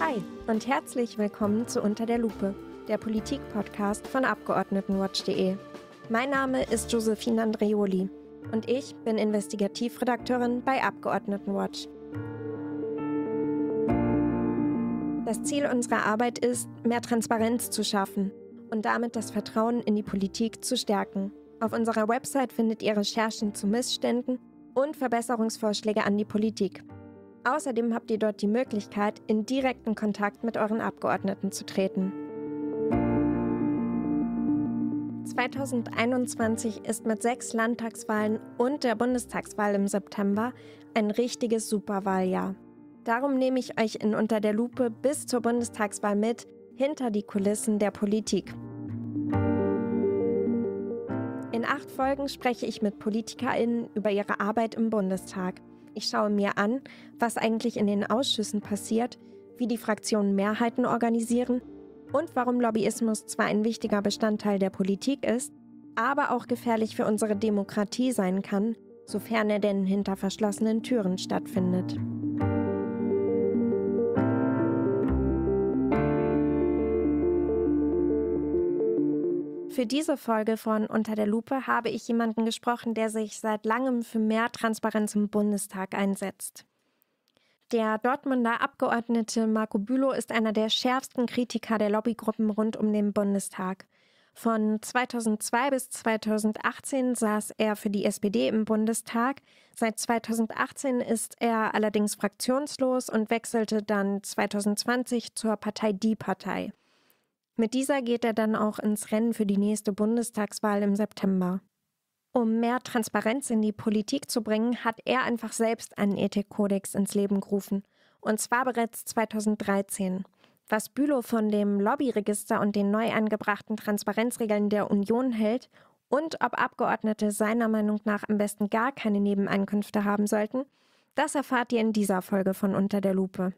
Hi und herzlich willkommen zu Unter der Lupe, der Politik-Podcast von Abgeordnetenwatch.de. Mein Name ist Josephine Andreoli und ich bin Investigativredakteurin bei Abgeordnetenwatch. Das Ziel unserer Arbeit ist, mehr Transparenz zu schaffen und damit das Vertrauen in die Politik zu stärken. Auf unserer Website findet ihr Recherchen zu Missständen und Verbesserungsvorschläge an die Politik. Außerdem habt ihr dort die Möglichkeit, in direkten Kontakt mit euren Abgeordneten zu treten. 2021 ist mit sechs Landtagswahlen und der Bundestagswahl im September ein richtiges Superwahljahr. Darum nehme ich euch in Unter der Lupe bis zur Bundestagswahl mit, hinter die Kulissen der Politik. In acht Folgen spreche ich mit PolitikerInnen über ihre Arbeit im Bundestag. Ich schaue mir an, was eigentlich in den Ausschüssen passiert, wie die Fraktionen Mehrheiten organisieren und warum Lobbyismus zwar ein wichtiger Bestandteil der Politik ist, aber auch gefährlich für unsere Demokratie sein kann, sofern er denn hinter verschlossenen Türen stattfindet. für diese Folge von Unter der Lupe habe ich jemanden gesprochen, der sich seit langem für mehr Transparenz im Bundestag einsetzt. Der Dortmunder Abgeordnete Marco Bülow ist einer der schärfsten Kritiker der Lobbygruppen rund um den Bundestag. Von 2002 bis 2018 saß er für die SPD im Bundestag. Seit 2018 ist er allerdings fraktionslos und wechselte dann 2020 zur Partei Die Partei. Mit dieser geht er dann auch ins Rennen für die nächste Bundestagswahl im September. Um mehr Transparenz in die Politik zu bringen, hat er einfach selbst einen Ethikkodex ins Leben gerufen. Und zwar bereits 2013. Was Bülow von dem Lobbyregister und den neu angebrachten Transparenzregeln der Union hält und ob Abgeordnete seiner Meinung nach am besten gar keine Nebeneinkünfte haben sollten, das erfahrt ihr in dieser Folge von Unter der Lupe.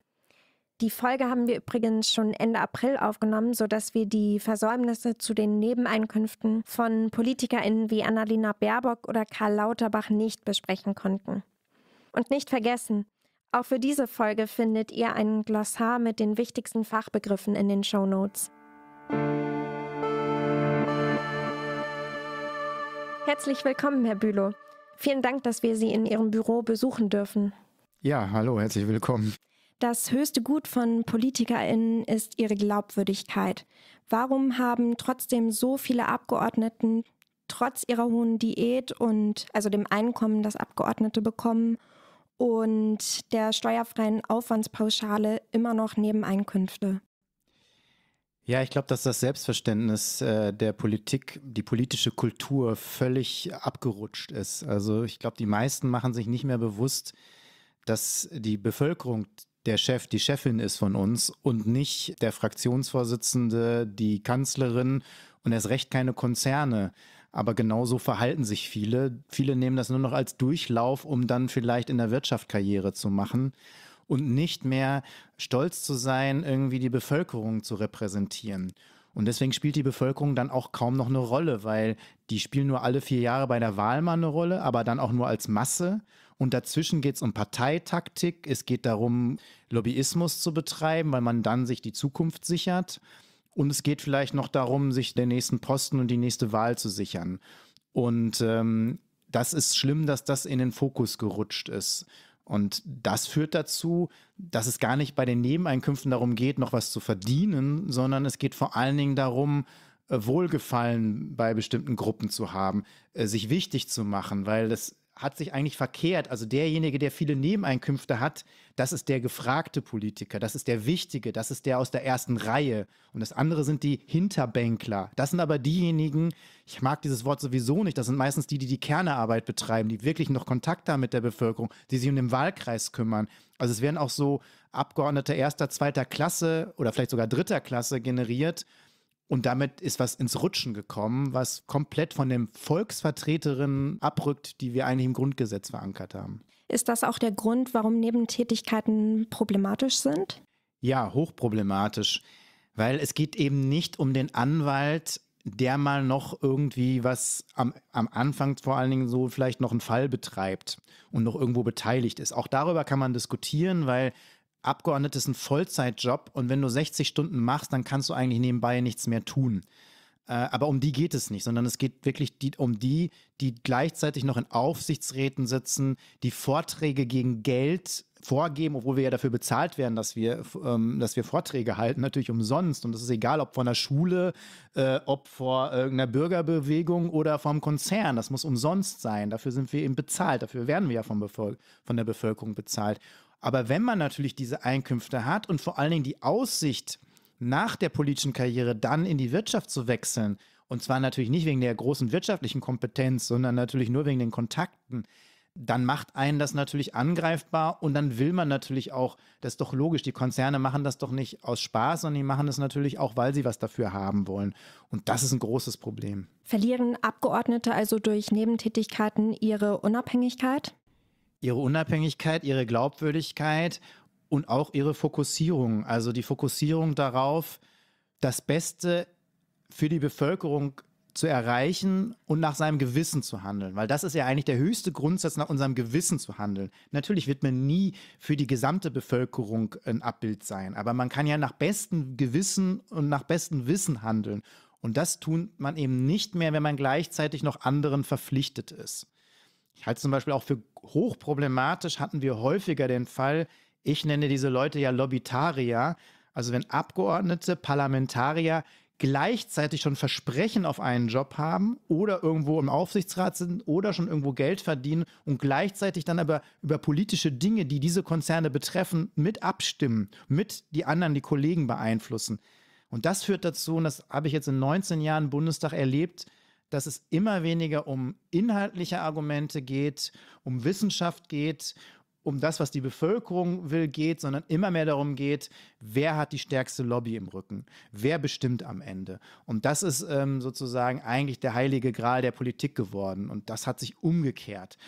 Die Folge haben wir übrigens schon Ende April aufgenommen, sodass wir die Versäumnisse zu den Nebeneinkünften von PolitikerInnen wie Annalena Baerbock oder Karl Lauterbach nicht besprechen konnten. Und nicht vergessen, auch für diese Folge findet ihr einen Glossar mit den wichtigsten Fachbegriffen in den Show Notes. Herzlich willkommen, Herr Bülow. Vielen Dank, dass wir Sie in Ihrem Büro besuchen dürfen. Ja, hallo, herzlich willkommen. Das höchste Gut von PolitikerInnen ist ihre Glaubwürdigkeit. Warum haben trotzdem so viele Abgeordneten trotz ihrer hohen Diät und also dem Einkommen, das Abgeordnete bekommen und der steuerfreien Aufwandspauschale immer noch Nebeneinkünfte? Ja, ich glaube, dass das Selbstverständnis äh, der Politik, die politische Kultur völlig abgerutscht ist. Also ich glaube, die meisten machen sich nicht mehr bewusst, dass die Bevölkerung der Chef die Chefin ist von uns und nicht der Fraktionsvorsitzende, die Kanzlerin und erst recht keine Konzerne. Aber genauso verhalten sich viele. Viele nehmen das nur noch als Durchlauf, um dann vielleicht in der Wirtschaft Karriere zu machen und nicht mehr stolz zu sein, irgendwie die Bevölkerung zu repräsentieren. Und deswegen spielt die Bevölkerung dann auch kaum noch eine Rolle, weil die spielen nur alle vier Jahre bei der Wahl mal eine Rolle, aber dann auch nur als Masse. Und dazwischen geht es um Parteitaktik. Es geht darum, Lobbyismus zu betreiben, weil man dann sich die Zukunft sichert. Und es geht vielleicht noch darum, sich den nächsten Posten und die nächste Wahl zu sichern. Und ähm, das ist schlimm, dass das in den Fokus gerutscht ist. Und das führt dazu, dass es gar nicht bei den Nebeneinkünften darum geht, noch was zu verdienen, sondern es geht vor allen Dingen darum, äh, Wohlgefallen bei bestimmten Gruppen zu haben, äh, sich wichtig zu machen, weil das hat sich eigentlich verkehrt. Also derjenige, der viele Nebeneinkünfte hat, das ist der gefragte Politiker, das ist der Wichtige, das ist der aus der ersten Reihe. Und das andere sind die Hinterbänkler. Das sind aber diejenigen, ich mag dieses Wort sowieso nicht, das sind meistens die, die die Kernearbeit betreiben, die wirklich noch Kontakt haben mit der Bevölkerung, die sich um den Wahlkreis kümmern. Also es werden auch so Abgeordnete erster, zweiter Klasse oder vielleicht sogar dritter Klasse generiert und damit ist was ins Rutschen gekommen, was komplett von den Volksvertreterinnen abrückt, die wir eigentlich im Grundgesetz verankert haben. Ist das auch der Grund, warum Nebentätigkeiten problematisch sind? Ja, hochproblematisch, weil es geht eben nicht um den Anwalt, der mal noch irgendwie was am, am Anfang vor allen Dingen so vielleicht noch einen Fall betreibt und noch irgendwo beteiligt ist. Auch darüber kann man diskutieren, weil Abgeordnete ist ein Vollzeitjob und wenn du 60 Stunden machst, dann kannst du eigentlich nebenbei nichts mehr tun. Äh, aber um die geht es nicht, sondern es geht wirklich die, um die, die gleichzeitig noch in Aufsichtsräten sitzen, die Vorträge gegen Geld vorgeben, obwohl wir ja dafür bezahlt werden, dass wir, ähm, dass wir Vorträge halten, natürlich umsonst. Und es ist egal, ob von der Schule, äh, ob vor irgendeiner Bürgerbewegung oder vom Konzern. Das muss umsonst sein. Dafür sind wir eben bezahlt. Dafür werden wir ja vom von der Bevölkerung bezahlt. Aber wenn man natürlich diese Einkünfte hat und vor allen Dingen die Aussicht, nach der politischen Karriere dann in die Wirtschaft zu wechseln, und zwar natürlich nicht wegen der großen wirtschaftlichen Kompetenz, sondern natürlich nur wegen den Kontakten, dann macht einen das natürlich angreifbar und dann will man natürlich auch, das ist doch logisch, die Konzerne machen das doch nicht aus Spaß, sondern die machen das natürlich auch, weil sie was dafür haben wollen. Und das ist ein großes Problem. Verlieren Abgeordnete also durch Nebentätigkeiten ihre Unabhängigkeit? ihre Unabhängigkeit, ihre Glaubwürdigkeit und auch ihre Fokussierung. Also die Fokussierung darauf, das Beste für die Bevölkerung zu erreichen und nach seinem Gewissen zu handeln, weil das ist ja eigentlich der höchste Grundsatz, nach unserem Gewissen zu handeln. Natürlich wird man nie für die gesamte Bevölkerung ein Abbild sein, aber man kann ja nach bestem Gewissen und nach bestem Wissen handeln. Und das tut man eben nicht mehr, wenn man gleichzeitig noch anderen verpflichtet ist. Ich halt zum Beispiel auch für hochproblematisch hatten wir häufiger den Fall, ich nenne diese Leute ja Lobbytarier, also wenn Abgeordnete, Parlamentarier gleichzeitig schon Versprechen auf einen Job haben oder irgendwo im Aufsichtsrat sind oder schon irgendwo Geld verdienen und gleichzeitig dann aber über politische Dinge, die diese Konzerne betreffen, mit abstimmen, mit die anderen, die Kollegen beeinflussen. Und das führt dazu, und das habe ich jetzt in 19 Jahren Bundestag erlebt, dass es immer weniger um inhaltliche Argumente geht, um Wissenschaft geht, um das, was die Bevölkerung will, geht, sondern immer mehr darum geht, wer hat die stärkste Lobby im Rücken, wer bestimmt am Ende. Und das ist ähm, sozusagen eigentlich der heilige Gral der Politik geworden. Und das hat sich umgekehrt.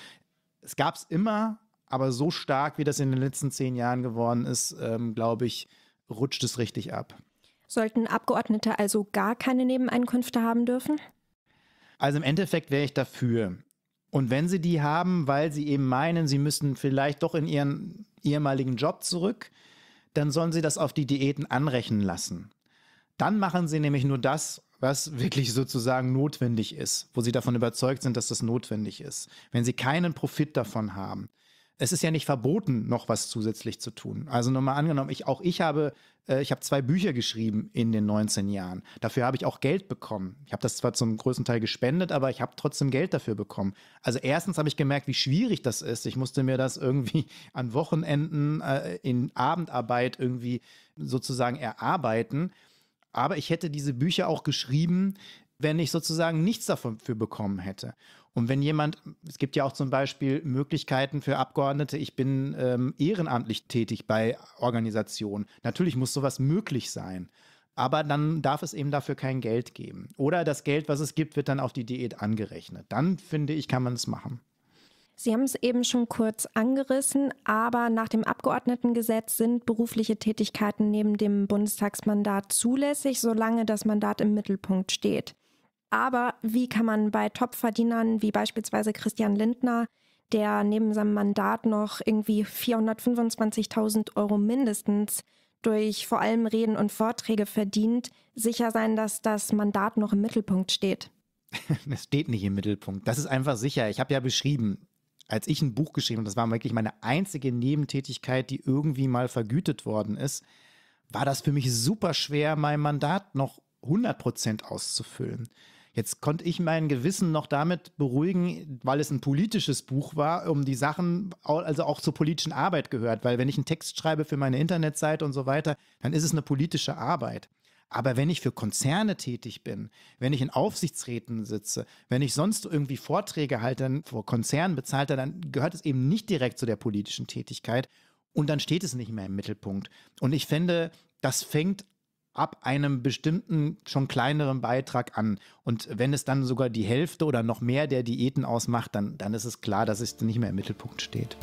Es gab es immer, aber so stark, wie das in den letzten zehn Jahren geworden ist, ähm, glaube ich, rutscht es richtig ab. Sollten Abgeordnete also gar keine Nebeneinkünfte haben dürfen? Also im Endeffekt wäre ich dafür. Und wenn sie die haben, weil sie eben meinen, sie müssen vielleicht doch in ihren ehemaligen Job zurück, dann sollen sie das auf die Diäten anrechnen lassen. Dann machen sie nämlich nur das, was wirklich sozusagen notwendig ist, wo sie davon überzeugt sind, dass das notwendig ist. Wenn sie keinen Profit davon haben, es ist ja nicht verboten, noch was zusätzlich zu tun. Also nochmal angenommen, ich, auch ich habe, äh, ich habe zwei Bücher geschrieben in den 19 Jahren. Dafür habe ich auch Geld bekommen. Ich habe das zwar zum größten Teil gespendet, aber ich habe trotzdem Geld dafür bekommen. Also erstens habe ich gemerkt, wie schwierig das ist. Ich musste mir das irgendwie an Wochenenden äh, in Abendarbeit irgendwie sozusagen erarbeiten. Aber ich hätte diese Bücher auch geschrieben, wenn ich sozusagen nichts dafür bekommen hätte. Und wenn jemand, es gibt ja auch zum Beispiel Möglichkeiten für Abgeordnete, ich bin ähm, ehrenamtlich tätig bei Organisationen. Natürlich muss sowas möglich sein. Aber dann darf es eben dafür kein Geld geben. Oder das Geld, was es gibt, wird dann auf die Diät angerechnet. Dann finde ich, kann man es machen. Sie haben es eben schon kurz angerissen, aber nach dem Abgeordnetengesetz sind berufliche Tätigkeiten neben dem Bundestagsmandat zulässig, solange das Mandat im Mittelpunkt steht. Aber wie kann man bei Topverdienern wie beispielsweise Christian Lindner, der neben seinem Mandat noch irgendwie 425.000 Euro mindestens durch vor allem Reden und Vorträge verdient, sicher sein, dass das Mandat noch im Mittelpunkt steht? Es steht nicht im Mittelpunkt. Das ist einfach sicher. Ich habe ja beschrieben, als ich ein Buch geschrieben habe, das war wirklich meine einzige Nebentätigkeit, die irgendwie mal vergütet worden ist, war das für mich super schwer, mein Mandat noch 100 Prozent auszufüllen. Jetzt konnte ich mein Gewissen noch damit beruhigen, weil es ein politisches Buch war, um die Sachen, also auch zur politischen Arbeit gehört. Weil wenn ich einen Text schreibe für meine Internetseite und so weiter, dann ist es eine politische Arbeit. Aber wenn ich für Konzerne tätig bin, wenn ich in Aufsichtsräten sitze, wenn ich sonst irgendwie Vorträge halte, vor Konzernen bezahlte, dann gehört es eben nicht direkt zu der politischen Tätigkeit. Und dann steht es nicht mehr im Mittelpunkt. Und ich finde, das fängt ab einem bestimmten, schon kleineren Beitrag an. Und wenn es dann sogar die Hälfte oder noch mehr der Diäten ausmacht, dann, dann ist es klar, dass es nicht mehr im Mittelpunkt steht.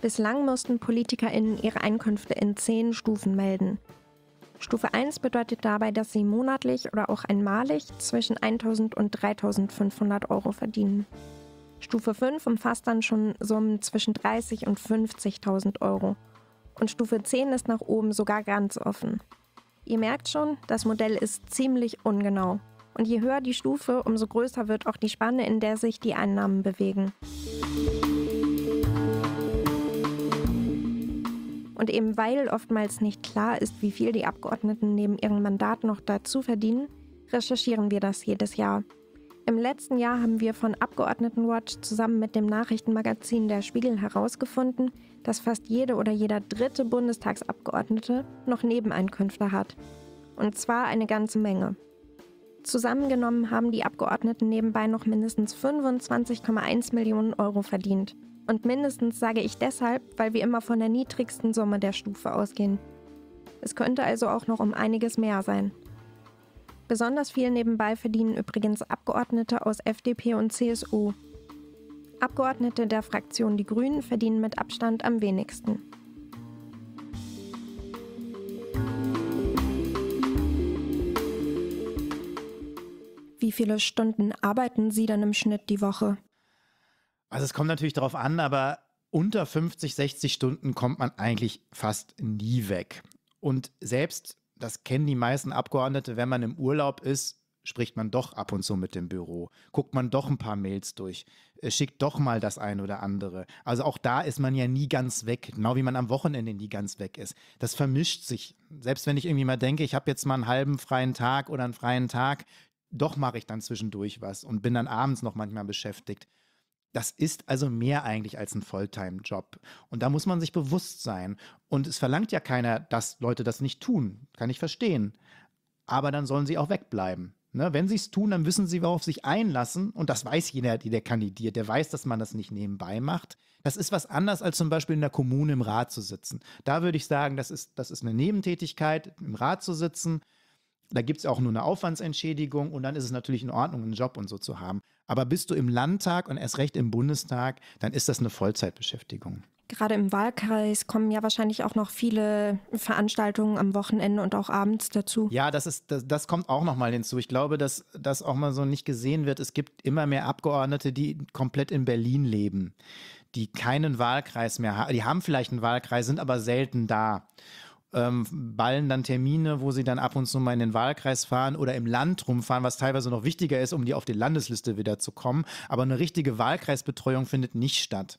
Bislang mussten PolitikerInnen ihre Einkünfte in zehn Stufen melden. Stufe 1 bedeutet dabei, dass Sie monatlich oder auch einmalig zwischen 1000 und 3500 Euro verdienen. Stufe 5 umfasst dann schon Summen zwischen 30 und 50.000 Euro. Und Stufe 10 ist nach oben sogar ganz offen. Ihr merkt schon, das Modell ist ziemlich ungenau. Und je höher die Stufe, umso größer wird auch die Spanne, in der sich die Einnahmen bewegen. Und eben weil oftmals nicht klar ist, wie viel die Abgeordneten neben ihrem Mandat noch dazu verdienen, recherchieren wir das jedes Jahr. Im letzten Jahr haben wir von Abgeordnetenwatch zusammen mit dem Nachrichtenmagazin Der Spiegel herausgefunden, dass fast jede oder jeder dritte Bundestagsabgeordnete noch Nebeneinkünfte hat. Und zwar eine ganze Menge. Zusammengenommen haben die Abgeordneten nebenbei noch mindestens 25,1 Millionen Euro verdient. Und mindestens sage ich deshalb, weil wir immer von der niedrigsten Summe der Stufe ausgehen. Es könnte also auch noch um einiges mehr sein. Besonders viel nebenbei verdienen übrigens Abgeordnete aus FDP und CSU. Abgeordnete der Fraktion Die Grünen verdienen mit Abstand am wenigsten. Wie viele Stunden arbeiten Sie dann im Schnitt die Woche? Also es kommt natürlich darauf an, aber unter 50, 60 Stunden kommt man eigentlich fast nie weg. Und selbst, das kennen die meisten Abgeordnete, wenn man im Urlaub ist, spricht man doch ab und zu mit dem Büro, guckt man doch ein paar Mails durch, äh, schickt doch mal das ein oder andere. Also auch da ist man ja nie ganz weg, genau wie man am Wochenende nie ganz weg ist. Das vermischt sich. Selbst wenn ich irgendwie mal denke, ich habe jetzt mal einen halben freien Tag oder einen freien Tag, doch mache ich dann zwischendurch was und bin dann abends noch manchmal beschäftigt. Das ist also mehr eigentlich als ein fulltime job Und da muss man sich bewusst sein. Und es verlangt ja keiner, dass Leute das nicht tun. Kann ich verstehen. Aber dann sollen sie auch wegbleiben. Ne? Wenn sie es tun, dann wissen sie, worauf sich einlassen. Und das weiß jeder, der kandidiert. Der weiß, dass man das nicht nebenbei macht. Das ist was anderes, als zum Beispiel in der Kommune im Rat zu sitzen. Da würde ich sagen, das ist, das ist eine Nebentätigkeit, im Rat zu sitzen. Da gibt es auch nur eine Aufwandsentschädigung und dann ist es natürlich in Ordnung, einen Job und so zu haben. Aber bist du im Landtag und erst recht im Bundestag, dann ist das eine Vollzeitbeschäftigung. Gerade im Wahlkreis kommen ja wahrscheinlich auch noch viele Veranstaltungen am Wochenende und auch abends dazu. Ja, das ist das, das kommt auch noch mal hinzu. Ich glaube, dass das auch mal so nicht gesehen wird. Es gibt immer mehr Abgeordnete, die komplett in Berlin leben, die keinen Wahlkreis mehr haben. Die haben vielleicht einen Wahlkreis, sind aber selten da ähm, ballen dann Termine, wo sie dann ab und zu mal in den Wahlkreis fahren oder im Land rumfahren, was teilweise noch wichtiger ist, um die auf die Landesliste wieder zu kommen. Aber eine richtige Wahlkreisbetreuung findet nicht statt.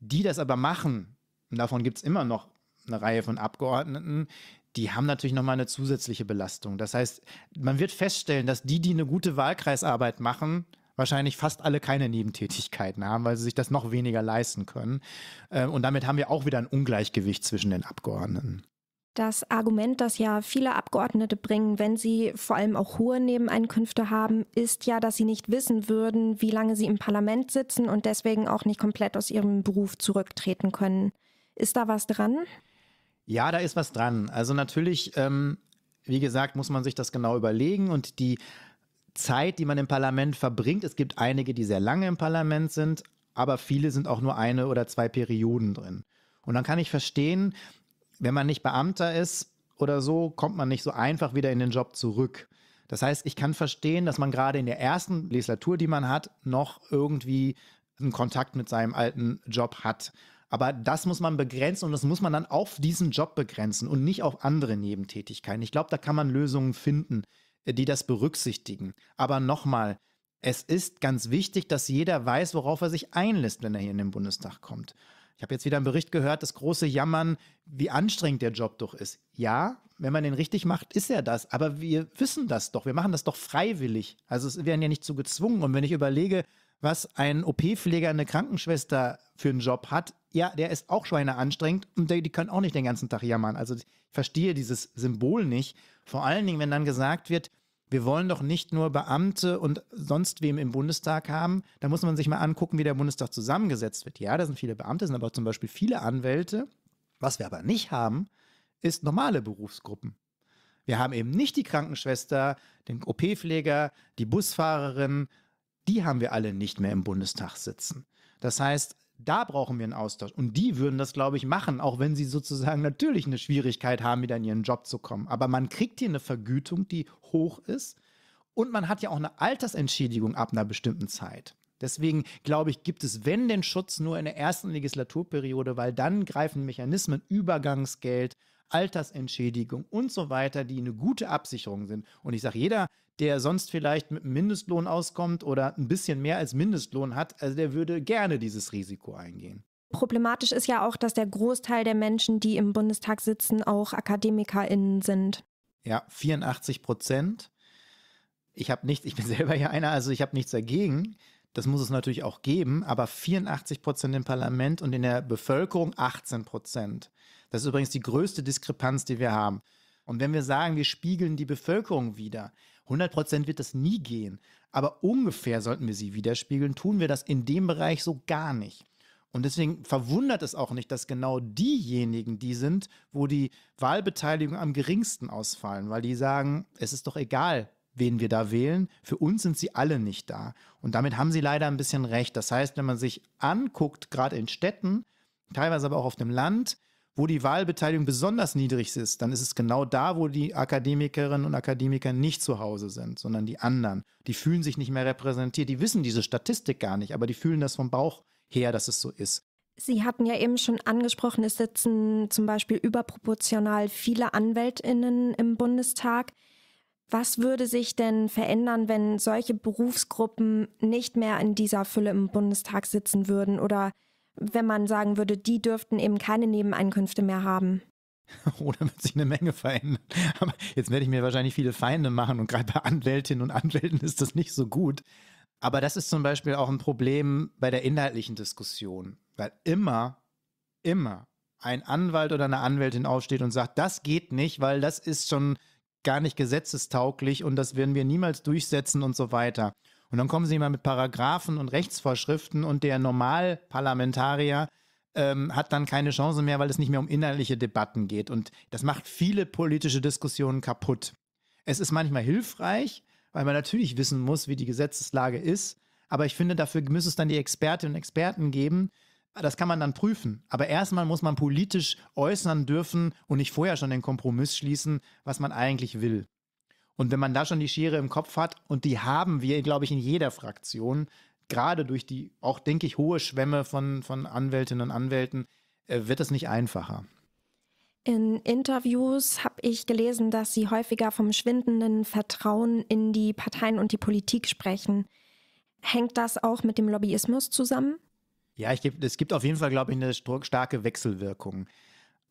Die das aber machen, und davon gibt es immer noch eine Reihe von Abgeordneten, die haben natürlich nochmal eine zusätzliche Belastung. Das heißt, man wird feststellen, dass die, die eine gute Wahlkreisarbeit machen, wahrscheinlich fast alle keine Nebentätigkeiten haben, weil sie sich das noch weniger leisten können. Ähm, und damit haben wir auch wieder ein Ungleichgewicht zwischen den Abgeordneten. Das Argument, das ja viele Abgeordnete bringen, wenn sie vor allem auch hohe Nebeneinkünfte haben, ist ja, dass sie nicht wissen würden, wie lange sie im Parlament sitzen und deswegen auch nicht komplett aus ihrem Beruf zurücktreten können. Ist da was dran? Ja, da ist was dran. Also natürlich, ähm, wie gesagt, muss man sich das genau überlegen und die Zeit, die man im Parlament verbringt, es gibt einige, die sehr lange im Parlament sind, aber viele sind auch nur eine oder zwei Perioden drin. Und dann kann ich verstehen, wenn man nicht Beamter ist oder so, kommt man nicht so einfach wieder in den Job zurück. Das heißt, ich kann verstehen, dass man gerade in der ersten Legislatur, die man hat, noch irgendwie einen Kontakt mit seinem alten Job hat. Aber das muss man begrenzen und das muss man dann auf diesen Job begrenzen und nicht auf andere Nebentätigkeiten. Ich glaube, da kann man Lösungen finden, äh, die das berücksichtigen. Aber nochmal, es ist ganz wichtig, dass jeder weiß, worauf er sich einlässt, wenn er hier in den Bundestag kommt. Ich habe jetzt wieder einen Bericht gehört, das große Jammern, wie anstrengend der Job doch ist. Ja, wenn man den richtig macht, ist er das. Aber wir wissen das doch. Wir machen das doch freiwillig. Also es werden ja nicht zu gezwungen. Und wenn ich überlege, was ein OP-Pfleger, eine Krankenschwester für einen Job hat, ja, der ist auch schweineanstrengend und die können auch nicht den ganzen Tag jammern. Also ich verstehe dieses Symbol nicht. Vor allen Dingen, wenn dann gesagt wird, wir wollen doch nicht nur Beamte und sonst wem im Bundestag haben. Da muss man sich mal angucken, wie der Bundestag zusammengesetzt wird. Ja, da sind viele Beamte, sind aber zum Beispiel viele Anwälte. Was wir aber nicht haben, ist normale Berufsgruppen. Wir haben eben nicht die Krankenschwester, den OP-Pfleger, die Busfahrerin. Die haben wir alle nicht mehr im Bundestag sitzen. Das heißt, da brauchen wir einen Austausch. Und die würden das, glaube ich, machen, auch wenn sie sozusagen natürlich eine Schwierigkeit haben, wieder in ihren Job zu kommen. Aber man kriegt hier eine Vergütung, die hoch ist. Und man hat ja auch eine Altersentschädigung ab einer bestimmten Zeit. Deswegen glaube ich, gibt es, wenn den Schutz, nur in der ersten Legislaturperiode, weil dann greifen Mechanismen, Übergangsgeld Altersentschädigung und so weiter, die eine gute Absicherung sind. Und ich sage, jeder, der sonst vielleicht mit einem Mindestlohn auskommt oder ein bisschen mehr als Mindestlohn hat, also der würde gerne dieses Risiko eingehen. Problematisch ist ja auch, dass der Großteil der Menschen, die im Bundestag sitzen, auch AkademikerInnen sind. Ja, 84 Prozent. Ich habe nichts, ich bin selber ja einer, also ich habe nichts dagegen. Das muss es natürlich auch geben, aber 84 Prozent im Parlament und in der Bevölkerung 18 Prozent. Das ist übrigens die größte Diskrepanz, die wir haben. Und wenn wir sagen, wir spiegeln die Bevölkerung wieder, 100 Prozent wird das nie gehen, aber ungefähr sollten wir sie widerspiegeln, tun wir das in dem Bereich so gar nicht. Und deswegen verwundert es auch nicht, dass genau diejenigen die sind, wo die Wahlbeteiligung am geringsten ausfallen, weil die sagen, es ist doch egal, wen wir da wählen, für uns sind sie alle nicht da. Und damit haben sie leider ein bisschen recht. Das heißt, wenn man sich anguckt, gerade in Städten, teilweise aber auch auf dem Land, wo die Wahlbeteiligung besonders niedrig ist, dann ist es genau da, wo die Akademikerinnen und Akademiker nicht zu Hause sind, sondern die anderen. Die fühlen sich nicht mehr repräsentiert, die wissen diese Statistik gar nicht, aber die fühlen das vom Bauch her, dass es so ist. Sie hatten ja eben schon angesprochen, es sitzen zum Beispiel überproportional viele Anwältinnen im Bundestag. Was würde sich denn verändern, wenn solche Berufsgruppen nicht mehr in dieser Fülle im Bundestag sitzen würden? Oder wenn man sagen würde, die dürften eben keine Nebeneinkünfte mehr haben. Oder wird sich eine Menge verändern. Aber jetzt werde ich mir wahrscheinlich viele Feinde machen und gerade bei Anwältinnen und Anwälten ist das nicht so gut. Aber das ist zum Beispiel auch ein Problem bei der inhaltlichen Diskussion, weil immer, immer ein Anwalt oder eine Anwältin aufsteht und sagt, das geht nicht, weil das ist schon gar nicht gesetzestauglich und das werden wir niemals durchsetzen und so weiter. Und dann kommen sie immer mit Paragraphen und Rechtsvorschriften und der Normalparlamentarier ähm, hat dann keine Chance mehr, weil es nicht mehr um innerliche Debatten geht. Und das macht viele politische Diskussionen kaputt. Es ist manchmal hilfreich, weil man natürlich wissen muss, wie die Gesetzeslage ist. Aber ich finde, dafür müsste es dann die Expertinnen und Experten geben. Das kann man dann prüfen. Aber erstmal muss man politisch äußern dürfen und nicht vorher schon den Kompromiss schließen, was man eigentlich will. Und wenn man da schon die Schere im Kopf hat, und die haben wir, glaube ich, in jeder Fraktion, gerade durch die auch, denke ich, hohe Schwemme von, von Anwältinnen und Anwälten, äh, wird es nicht einfacher. In Interviews habe ich gelesen, dass Sie häufiger vom schwindenden Vertrauen in die Parteien und die Politik sprechen. Hängt das auch mit dem Lobbyismus zusammen? Ja, ich geb, es gibt auf jeden Fall, glaube ich, eine starke Wechselwirkung.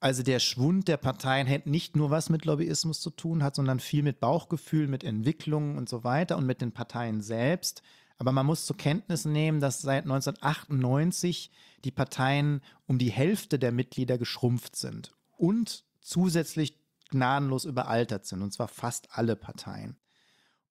Also der Schwund der Parteien hat nicht nur was mit Lobbyismus zu tun, hat, sondern viel mit Bauchgefühl, mit Entwicklungen und so weiter und mit den Parteien selbst. Aber man muss zur Kenntnis nehmen, dass seit 1998 die Parteien um die Hälfte der Mitglieder geschrumpft sind und zusätzlich gnadenlos überaltert sind, und zwar fast alle Parteien.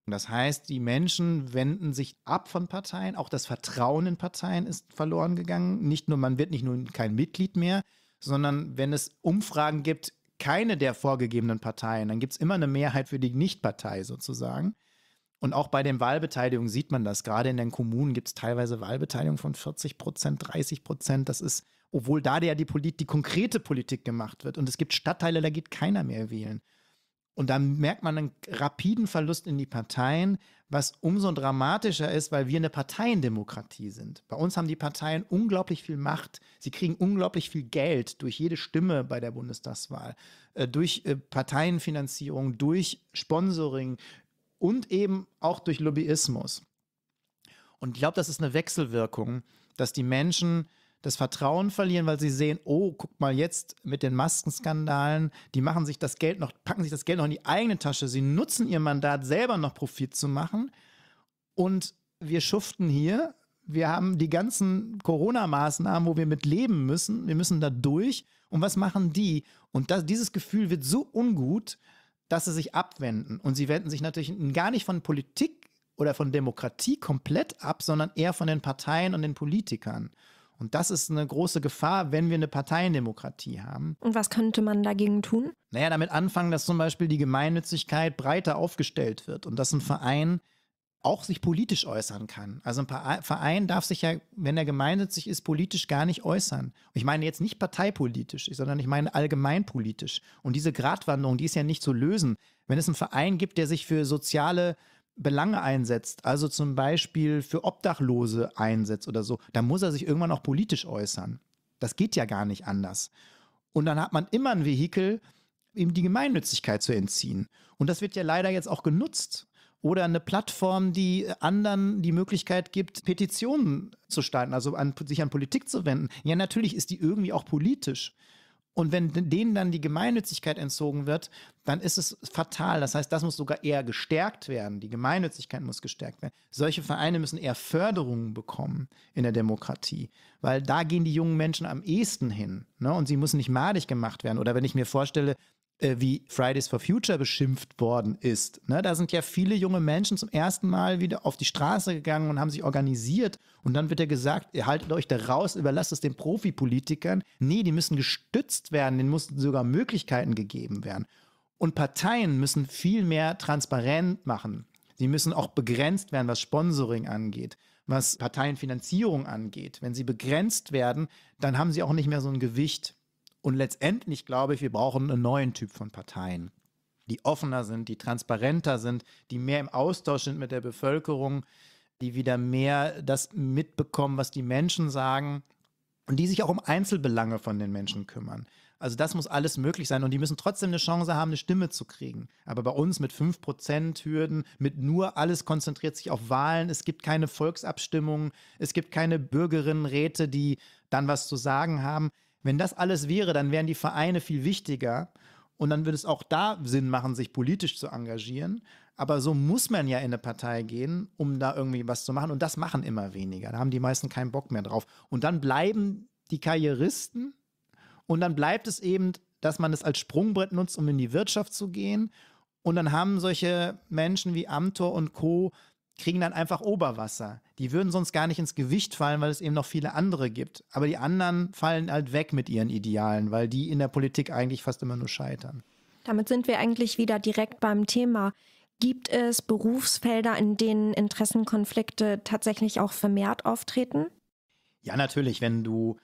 Und das heißt, die Menschen wenden sich ab von Parteien, auch das Vertrauen in Parteien ist verloren gegangen. Nicht nur, man wird nicht nur kein Mitglied mehr, sondern wenn es Umfragen gibt, keine der vorgegebenen Parteien, dann gibt es immer eine Mehrheit für die Nichtpartei sozusagen. Und auch bei den Wahlbeteiligungen sieht man das. Gerade in den Kommunen gibt es teilweise Wahlbeteiligung von 40 Prozent, 30 Prozent. Das ist, obwohl da ja die, Polit die konkrete Politik gemacht wird. Und es gibt Stadtteile, da geht keiner mehr wählen. Und da merkt man einen rapiden Verlust in die Parteien, was umso dramatischer ist, weil wir eine Parteiendemokratie sind. Bei uns haben die Parteien unglaublich viel Macht. Sie kriegen unglaublich viel Geld durch jede Stimme bei der Bundestagswahl, äh, durch äh, Parteienfinanzierung, durch Sponsoring und eben auch durch Lobbyismus. Und ich glaube, das ist eine Wechselwirkung, dass die Menschen das Vertrauen verlieren, weil sie sehen, oh, guck mal jetzt mit den Maskenskandalen, die machen sich das Geld noch, packen sich das Geld noch in die eigene Tasche. Sie nutzen ihr Mandat selber noch Profit zu machen. Und wir schuften hier. Wir haben die ganzen Corona-Maßnahmen, wo wir mit leben müssen. Wir müssen da durch. Und was machen die? Und das, dieses Gefühl wird so ungut, dass sie sich abwenden. Und sie wenden sich natürlich gar nicht von Politik oder von Demokratie komplett ab, sondern eher von den Parteien und den Politikern. Und das ist eine große Gefahr, wenn wir eine Parteiendemokratie haben. Und was könnte man dagegen tun? Naja, damit anfangen, dass zum Beispiel die Gemeinnützigkeit breiter aufgestellt wird und dass ein Verein auch sich politisch äußern kann. Also ein Verein darf sich ja, wenn er gemeinnützig ist, politisch gar nicht äußern. Ich meine jetzt nicht parteipolitisch, sondern ich meine allgemeinpolitisch. Und diese Gratwanderung, die ist ja nicht zu lösen. Wenn es einen Verein gibt, der sich für soziale Belange einsetzt, also zum Beispiel für Obdachlose einsetzt oder so, dann muss er sich irgendwann auch politisch äußern. Das geht ja gar nicht anders. Und dann hat man immer ein Vehikel, ihm die Gemeinnützigkeit zu entziehen. Und das wird ja leider jetzt auch genutzt. Oder eine Plattform, die anderen die Möglichkeit gibt, Petitionen zu starten, also an, sich an Politik zu wenden. Ja, natürlich ist die irgendwie auch politisch. Und wenn denen dann die Gemeinnützigkeit entzogen wird, dann ist es fatal. Das heißt, das muss sogar eher gestärkt werden. Die Gemeinnützigkeit muss gestärkt werden. Solche Vereine müssen eher Förderungen bekommen in der Demokratie, weil da gehen die jungen Menschen am ehesten hin. Ne? Und sie müssen nicht madig gemacht werden. Oder wenn ich mir vorstelle, äh, wie Fridays for Future beschimpft worden ist. Ne? Da sind ja viele junge Menschen zum ersten Mal wieder auf die Straße gegangen und haben sich organisiert. Und dann wird ja gesagt, ihr haltet euch da raus, überlasst es den Profipolitikern. Nee, die müssen gestützt werden, denen mussten sogar Möglichkeiten gegeben werden. Und Parteien müssen viel mehr transparent machen. Sie müssen auch begrenzt werden, was Sponsoring angeht was Parteienfinanzierung angeht. Wenn sie begrenzt werden, dann haben sie auch nicht mehr so ein Gewicht. Und letztendlich glaube ich, wir brauchen einen neuen Typ von Parteien, die offener sind, die transparenter sind, die mehr im Austausch sind mit der Bevölkerung, die wieder mehr das mitbekommen, was die Menschen sagen und die sich auch um Einzelbelange von den Menschen kümmern. Also das muss alles möglich sein und die müssen trotzdem eine Chance haben, eine Stimme zu kriegen. Aber bei uns mit 5% Hürden, mit nur alles konzentriert sich auf Wahlen, es gibt keine Volksabstimmungen, es gibt keine Bürgerinnenräte, die dann was zu sagen haben. Wenn das alles wäre, dann wären die Vereine viel wichtiger und dann würde es auch da Sinn machen, sich politisch zu engagieren. Aber so muss man ja in eine Partei gehen, um da irgendwie was zu machen. Und das machen immer weniger. Da haben die meisten keinen Bock mehr drauf. Und dann bleiben die Karrieristen und dann bleibt es eben, dass man es als Sprungbrett nutzt, um in die Wirtschaft zu gehen. Und dann haben solche Menschen wie Amtor und Co kriegen dann einfach Oberwasser. Die würden sonst gar nicht ins Gewicht fallen, weil es eben noch viele andere gibt. Aber die anderen fallen halt weg mit ihren Idealen, weil die in der Politik eigentlich fast immer nur scheitern. Damit sind wir eigentlich wieder direkt beim Thema. Gibt es Berufsfelder, in denen Interessenkonflikte tatsächlich auch vermehrt auftreten? Ja, natürlich. Wenn du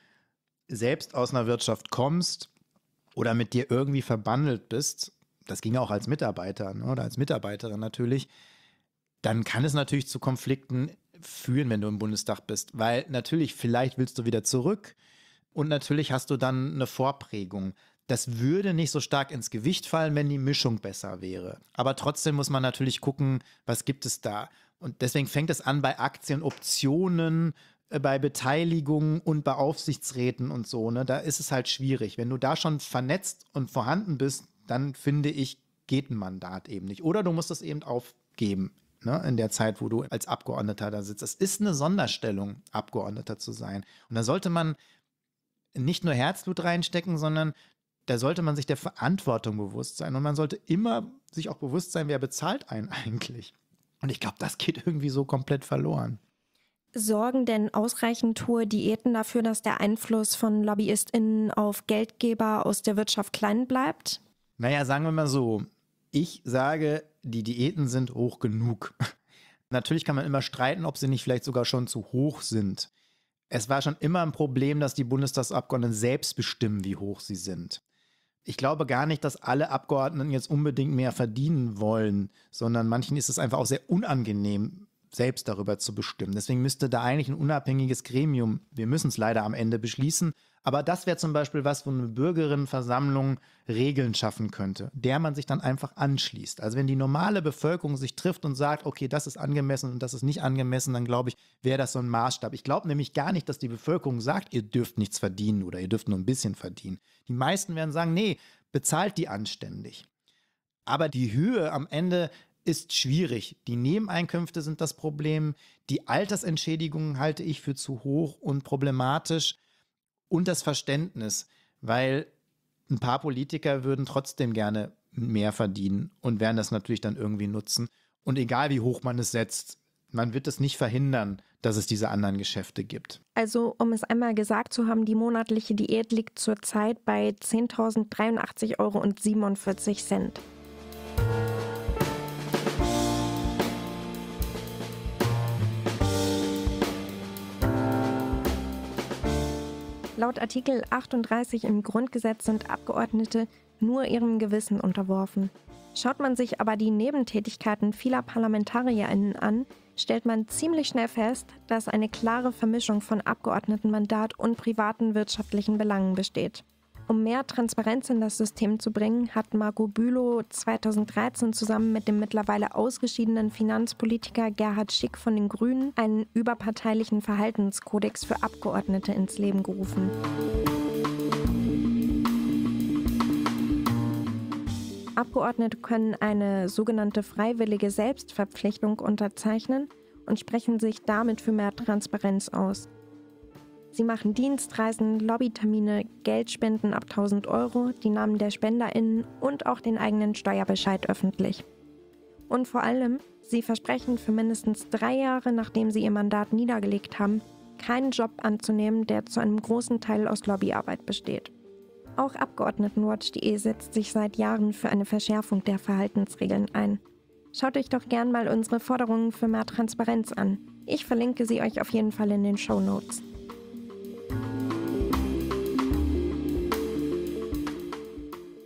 selbst aus einer Wirtschaft kommst oder mit dir irgendwie verbandelt bist, das ging auch als Mitarbeiter ne, oder als Mitarbeiterin natürlich, dann kann es natürlich zu Konflikten führen, wenn du im Bundestag bist, weil natürlich vielleicht willst du wieder zurück und natürlich hast du dann eine Vorprägung. Das würde nicht so stark ins Gewicht fallen, wenn die Mischung besser wäre. Aber trotzdem muss man natürlich gucken, was gibt es da. Und deswegen fängt es an bei Aktien, Optionen, äh, bei Beteiligungen und bei Aufsichtsräten und so. Ne? Da ist es halt schwierig. Wenn du da schon vernetzt und vorhanden bist, dann finde ich, geht ein Mandat eben nicht. Oder du musst es eben aufgeben ne, in der Zeit, wo du als Abgeordneter da sitzt. Es ist eine Sonderstellung, Abgeordneter zu sein. Und da sollte man nicht nur Herzblut reinstecken, sondern da sollte man sich der Verantwortung bewusst sein. Und man sollte immer sich auch bewusst sein, wer bezahlt einen eigentlich. Und ich glaube, das geht irgendwie so komplett verloren. Sorgen denn ausreichend hohe Diäten dafür, dass der Einfluss von LobbyistInnen auf Geldgeber aus der Wirtschaft klein bleibt? Naja, sagen wir mal so, ich sage, die Diäten sind hoch genug. Natürlich kann man immer streiten, ob sie nicht vielleicht sogar schon zu hoch sind. Es war schon immer ein Problem, dass die Bundestagsabgeordneten selbst bestimmen, wie hoch sie sind. Ich glaube gar nicht, dass alle Abgeordneten jetzt unbedingt mehr verdienen wollen, sondern manchen ist es einfach auch sehr unangenehm, selbst darüber zu bestimmen. Deswegen müsste da eigentlich ein unabhängiges Gremium, wir müssen es leider am Ende beschließen, aber das wäre zum Beispiel was, wo eine Bürgerinnenversammlung Regeln schaffen könnte, der man sich dann einfach anschließt. Also wenn die normale Bevölkerung sich trifft und sagt, okay, das ist angemessen und das ist nicht angemessen, dann glaube ich, wäre das so ein Maßstab. Ich glaube nämlich gar nicht, dass die Bevölkerung sagt, ihr dürft nichts verdienen oder ihr dürft nur ein bisschen verdienen. Die meisten werden sagen, nee, bezahlt die anständig. Aber die Höhe am Ende ist schwierig. Die Nebeneinkünfte sind das Problem. Die Altersentschädigungen halte ich für zu hoch und problematisch und das Verständnis, weil ein paar Politiker würden trotzdem gerne mehr verdienen und werden das natürlich dann irgendwie nutzen. Und egal wie hoch man es setzt, man wird es nicht verhindern, dass es diese anderen Geschäfte gibt. Also, um es einmal gesagt zu haben, die monatliche Diät liegt zurzeit bei 10.083,47 Euro. Laut Artikel 38 im Grundgesetz sind Abgeordnete nur ihrem Gewissen unterworfen. Schaut man sich aber die Nebentätigkeiten vieler ParlamentarierInnen an, stellt man ziemlich schnell fest, dass eine klare Vermischung von Abgeordnetenmandat und privaten wirtschaftlichen Belangen besteht. Um mehr Transparenz in das System zu bringen, hat Marco Bülow 2013 zusammen mit dem mittlerweile ausgeschiedenen Finanzpolitiker Gerhard Schick von den Grünen einen überparteilichen Verhaltenskodex für Abgeordnete ins Leben gerufen. Abgeordnete können eine sogenannte freiwillige Selbstverpflichtung unterzeichnen und sprechen sich damit für mehr Transparenz aus. Sie machen Dienstreisen, Lobbytermine, Geldspenden ab 1000 Euro, die Namen der SpenderInnen und auch den eigenen Steuerbescheid öffentlich. Und vor allem, sie versprechen für mindestens drei Jahre, nachdem sie ihr Mandat niedergelegt haben, keinen Job anzunehmen, der zu einem großen Teil aus Lobbyarbeit besteht. Auch Abgeordnetenwatch.de setzt sich seit Jahren für eine Verschärfung der Verhaltensregeln ein. Schaut euch doch gern mal unsere Forderungen für mehr Transparenz an. Ich verlinke sie euch auf jeden Fall in den Show Notes.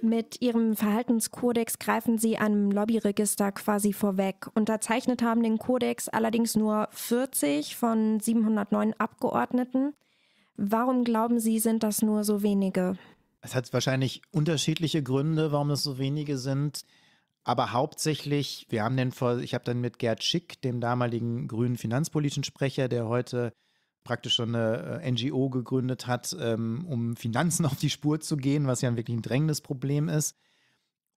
Mit ihrem Verhaltenskodex greifen sie einem Lobbyregister quasi vorweg. Unterzeichnet haben den Kodex allerdings nur 40 von 709 Abgeordneten. Warum glauben Sie, sind das nur so wenige? Es hat wahrscheinlich unterschiedliche Gründe, warum es so wenige sind. Aber hauptsächlich, wir haben den vor, ich habe dann mit Gerd Schick, dem damaligen grünen finanzpolitischen Sprecher, der heute praktisch schon eine äh, NGO gegründet hat, ähm, um Finanzen auf die Spur zu gehen, was ja wirklich ein drängendes Problem ist.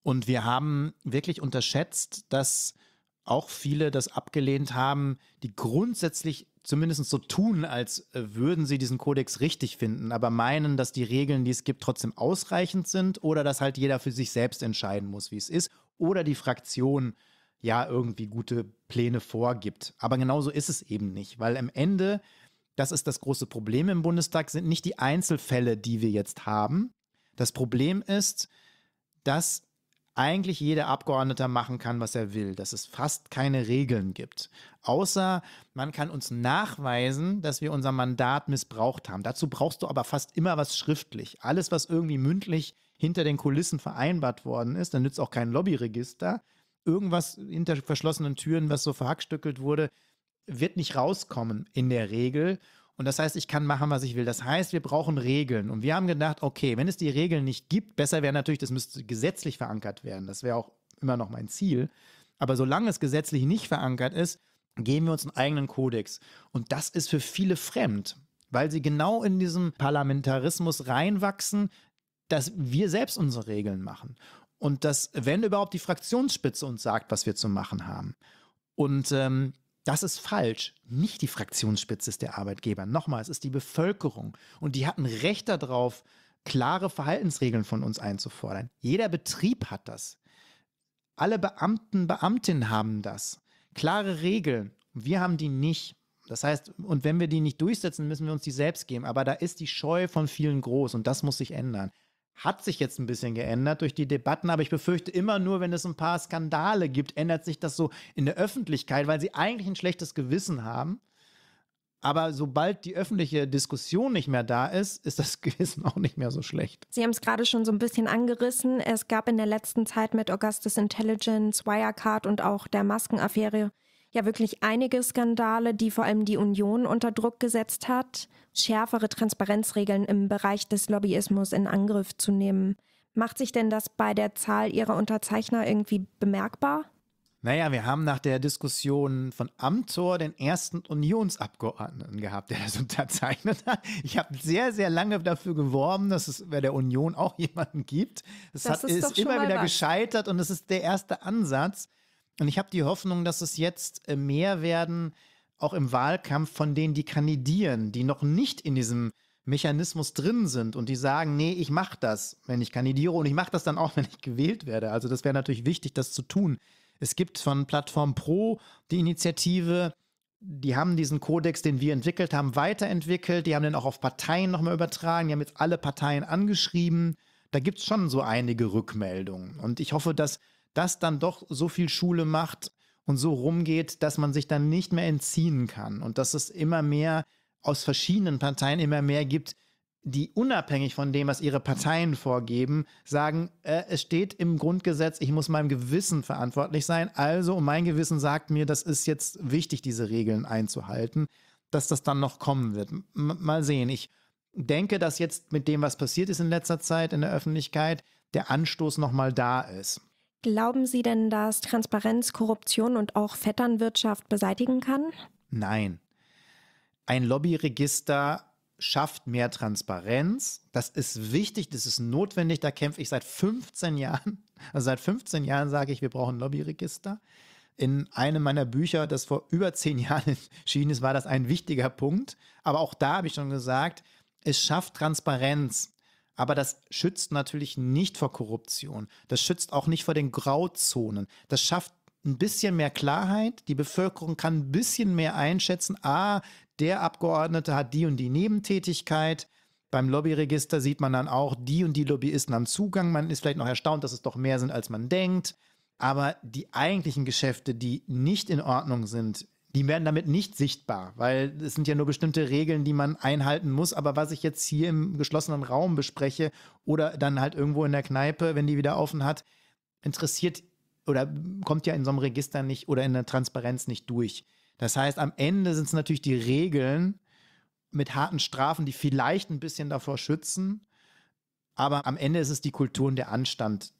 Und wir haben wirklich unterschätzt, dass auch viele das abgelehnt haben, die grundsätzlich zumindest so tun, als äh, würden sie diesen Kodex richtig finden, aber meinen, dass die Regeln, die es gibt, trotzdem ausreichend sind oder dass halt jeder für sich selbst entscheiden muss, wie es ist oder die Fraktion ja irgendwie gute Pläne vorgibt. Aber genauso ist es eben nicht, weil am Ende das ist das große Problem im Bundestag, sind nicht die Einzelfälle, die wir jetzt haben. Das Problem ist, dass eigentlich jeder Abgeordnete machen kann, was er will, dass es fast keine Regeln gibt. Außer man kann uns nachweisen, dass wir unser Mandat missbraucht haben. Dazu brauchst du aber fast immer was schriftlich. Alles, was irgendwie mündlich hinter den Kulissen vereinbart worden ist, dann nützt auch kein Lobbyregister. Irgendwas hinter verschlossenen Türen, was so verhackstückelt wurde, wird nicht rauskommen in der Regel. Und das heißt, ich kann machen, was ich will. Das heißt, wir brauchen Regeln. Und wir haben gedacht, okay, wenn es die Regeln nicht gibt, besser wäre natürlich, das müsste gesetzlich verankert werden. Das wäre auch immer noch mein Ziel. Aber solange es gesetzlich nicht verankert ist, geben wir uns einen eigenen Kodex. Und das ist für viele fremd, weil sie genau in diesem Parlamentarismus reinwachsen, dass wir selbst unsere Regeln machen. Und dass, wenn überhaupt, die Fraktionsspitze uns sagt, was wir zu machen haben. Und ähm, das ist falsch. Nicht die Fraktionsspitze ist der Arbeitgeber. Nochmal, es ist die Bevölkerung. Und die hat ein Recht darauf, klare Verhaltensregeln von uns einzufordern. Jeder Betrieb hat das. Alle Beamten, Beamtinnen haben das. Klare Regeln. Wir haben die nicht. Das heißt, und wenn wir die nicht durchsetzen, müssen wir uns die selbst geben. Aber da ist die Scheu von vielen groß und das muss sich ändern hat sich jetzt ein bisschen geändert durch die Debatten, aber ich befürchte immer nur, wenn es ein paar Skandale gibt, ändert sich das so in der Öffentlichkeit, weil sie eigentlich ein schlechtes Gewissen haben. Aber sobald die öffentliche Diskussion nicht mehr da ist, ist das Gewissen auch nicht mehr so schlecht. Sie haben es gerade schon so ein bisschen angerissen. Es gab in der letzten Zeit mit Augustus Intelligence, Wirecard und auch der Maskenaffäre ja wirklich einige Skandale, die vor allem die Union unter Druck gesetzt hat, schärfere Transparenzregeln im Bereich des Lobbyismus in Angriff zu nehmen. Macht sich denn das bei der Zahl ihrer Unterzeichner irgendwie bemerkbar? Naja, wir haben nach der Diskussion von Amtor den ersten Unionsabgeordneten gehabt, der das unterzeichnet hat. Ich habe sehr, sehr lange dafür geworben, dass es bei der Union auch jemanden gibt. Es das hat, ist, ist immer wieder was. gescheitert und es ist der erste Ansatz. Und ich habe die Hoffnung, dass es jetzt äh, mehr werden, auch im Wahlkampf von denen, die kandidieren, die noch nicht in diesem Mechanismus drin sind und die sagen, nee, ich mache das, wenn ich kandidiere und ich mache das dann auch, wenn ich gewählt werde. Also das wäre natürlich wichtig, das zu tun. Es gibt von Plattform Pro die Initiative, die haben diesen Kodex, den wir entwickelt haben, weiterentwickelt. Die haben den auch auf Parteien nochmal übertragen. Die haben jetzt alle Parteien angeschrieben. Da gibt es schon so einige Rückmeldungen. Und ich hoffe, dass das dann doch so viel Schule macht und so rumgeht, dass man sich dann nicht mehr entziehen kann und dass es immer mehr aus verschiedenen Parteien immer mehr gibt, die unabhängig von dem, was ihre Parteien vorgeben, sagen, äh, es steht im Grundgesetz, ich muss meinem Gewissen verantwortlich sein. Also mein Gewissen sagt mir, das ist jetzt wichtig, diese Regeln einzuhalten, dass das dann noch kommen wird. M mal sehen. Ich denke, dass jetzt mit dem, was passiert ist in letzter Zeit in der Öffentlichkeit, der Anstoß nochmal da ist. Glauben Sie denn, dass Transparenz Korruption und auch Vetternwirtschaft beseitigen kann? Nein. Ein Lobbyregister schafft mehr Transparenz. Das ist wichtig, das ist notwendig. Da kämpfe ich seit 15 Jahren. Also seit 15 Jahren sage ich, wir brauchen ein Lobbyregister. In einem meiner Bücher, das vor über zehn Jahren erschienen ist, war das ein wichtiger Punkt. Aber auch da habe ich schon gesagt, es schafft Transparenz. Aber das schützt natürlich nicht vor Korruption. Das schützt auch nicht vor den Grauzonen. Das schafft ein bisschen mehr Klarheit. Die Bevölkerung kann ein bisschen mehr einschätzen. Ah, der Abgeordnete hat die und die Nebentätigkeit. Beim Lobbyregister sieht man dann auch, die und die Lobbyisten haben Zugang. Man ist vielleicht noch erstaunt, dass es doch mehr sind, als man denkt. Aber die eigentlichen Geschäfte, die nicht in Ordnung sind, die werden damit nicht sichtbar, weil es sind ja nur bestimmte Regeln, die man einhalten muss. Aber was ich jetzt hier im geschlossenen Raum bespreche oder dann halt irgendwo in der Kneipe, wenn die wieder offen hat, interessiert oder kommt ja in so einem Register nicht oder in der Transparenz nicht durch. Das heißt, am Ende sind es natürlich die Regeln mit harten Strafen, die vielleicht ein bisschen davor schützen. Aber am Ende ist es die Kultur und der Anstand,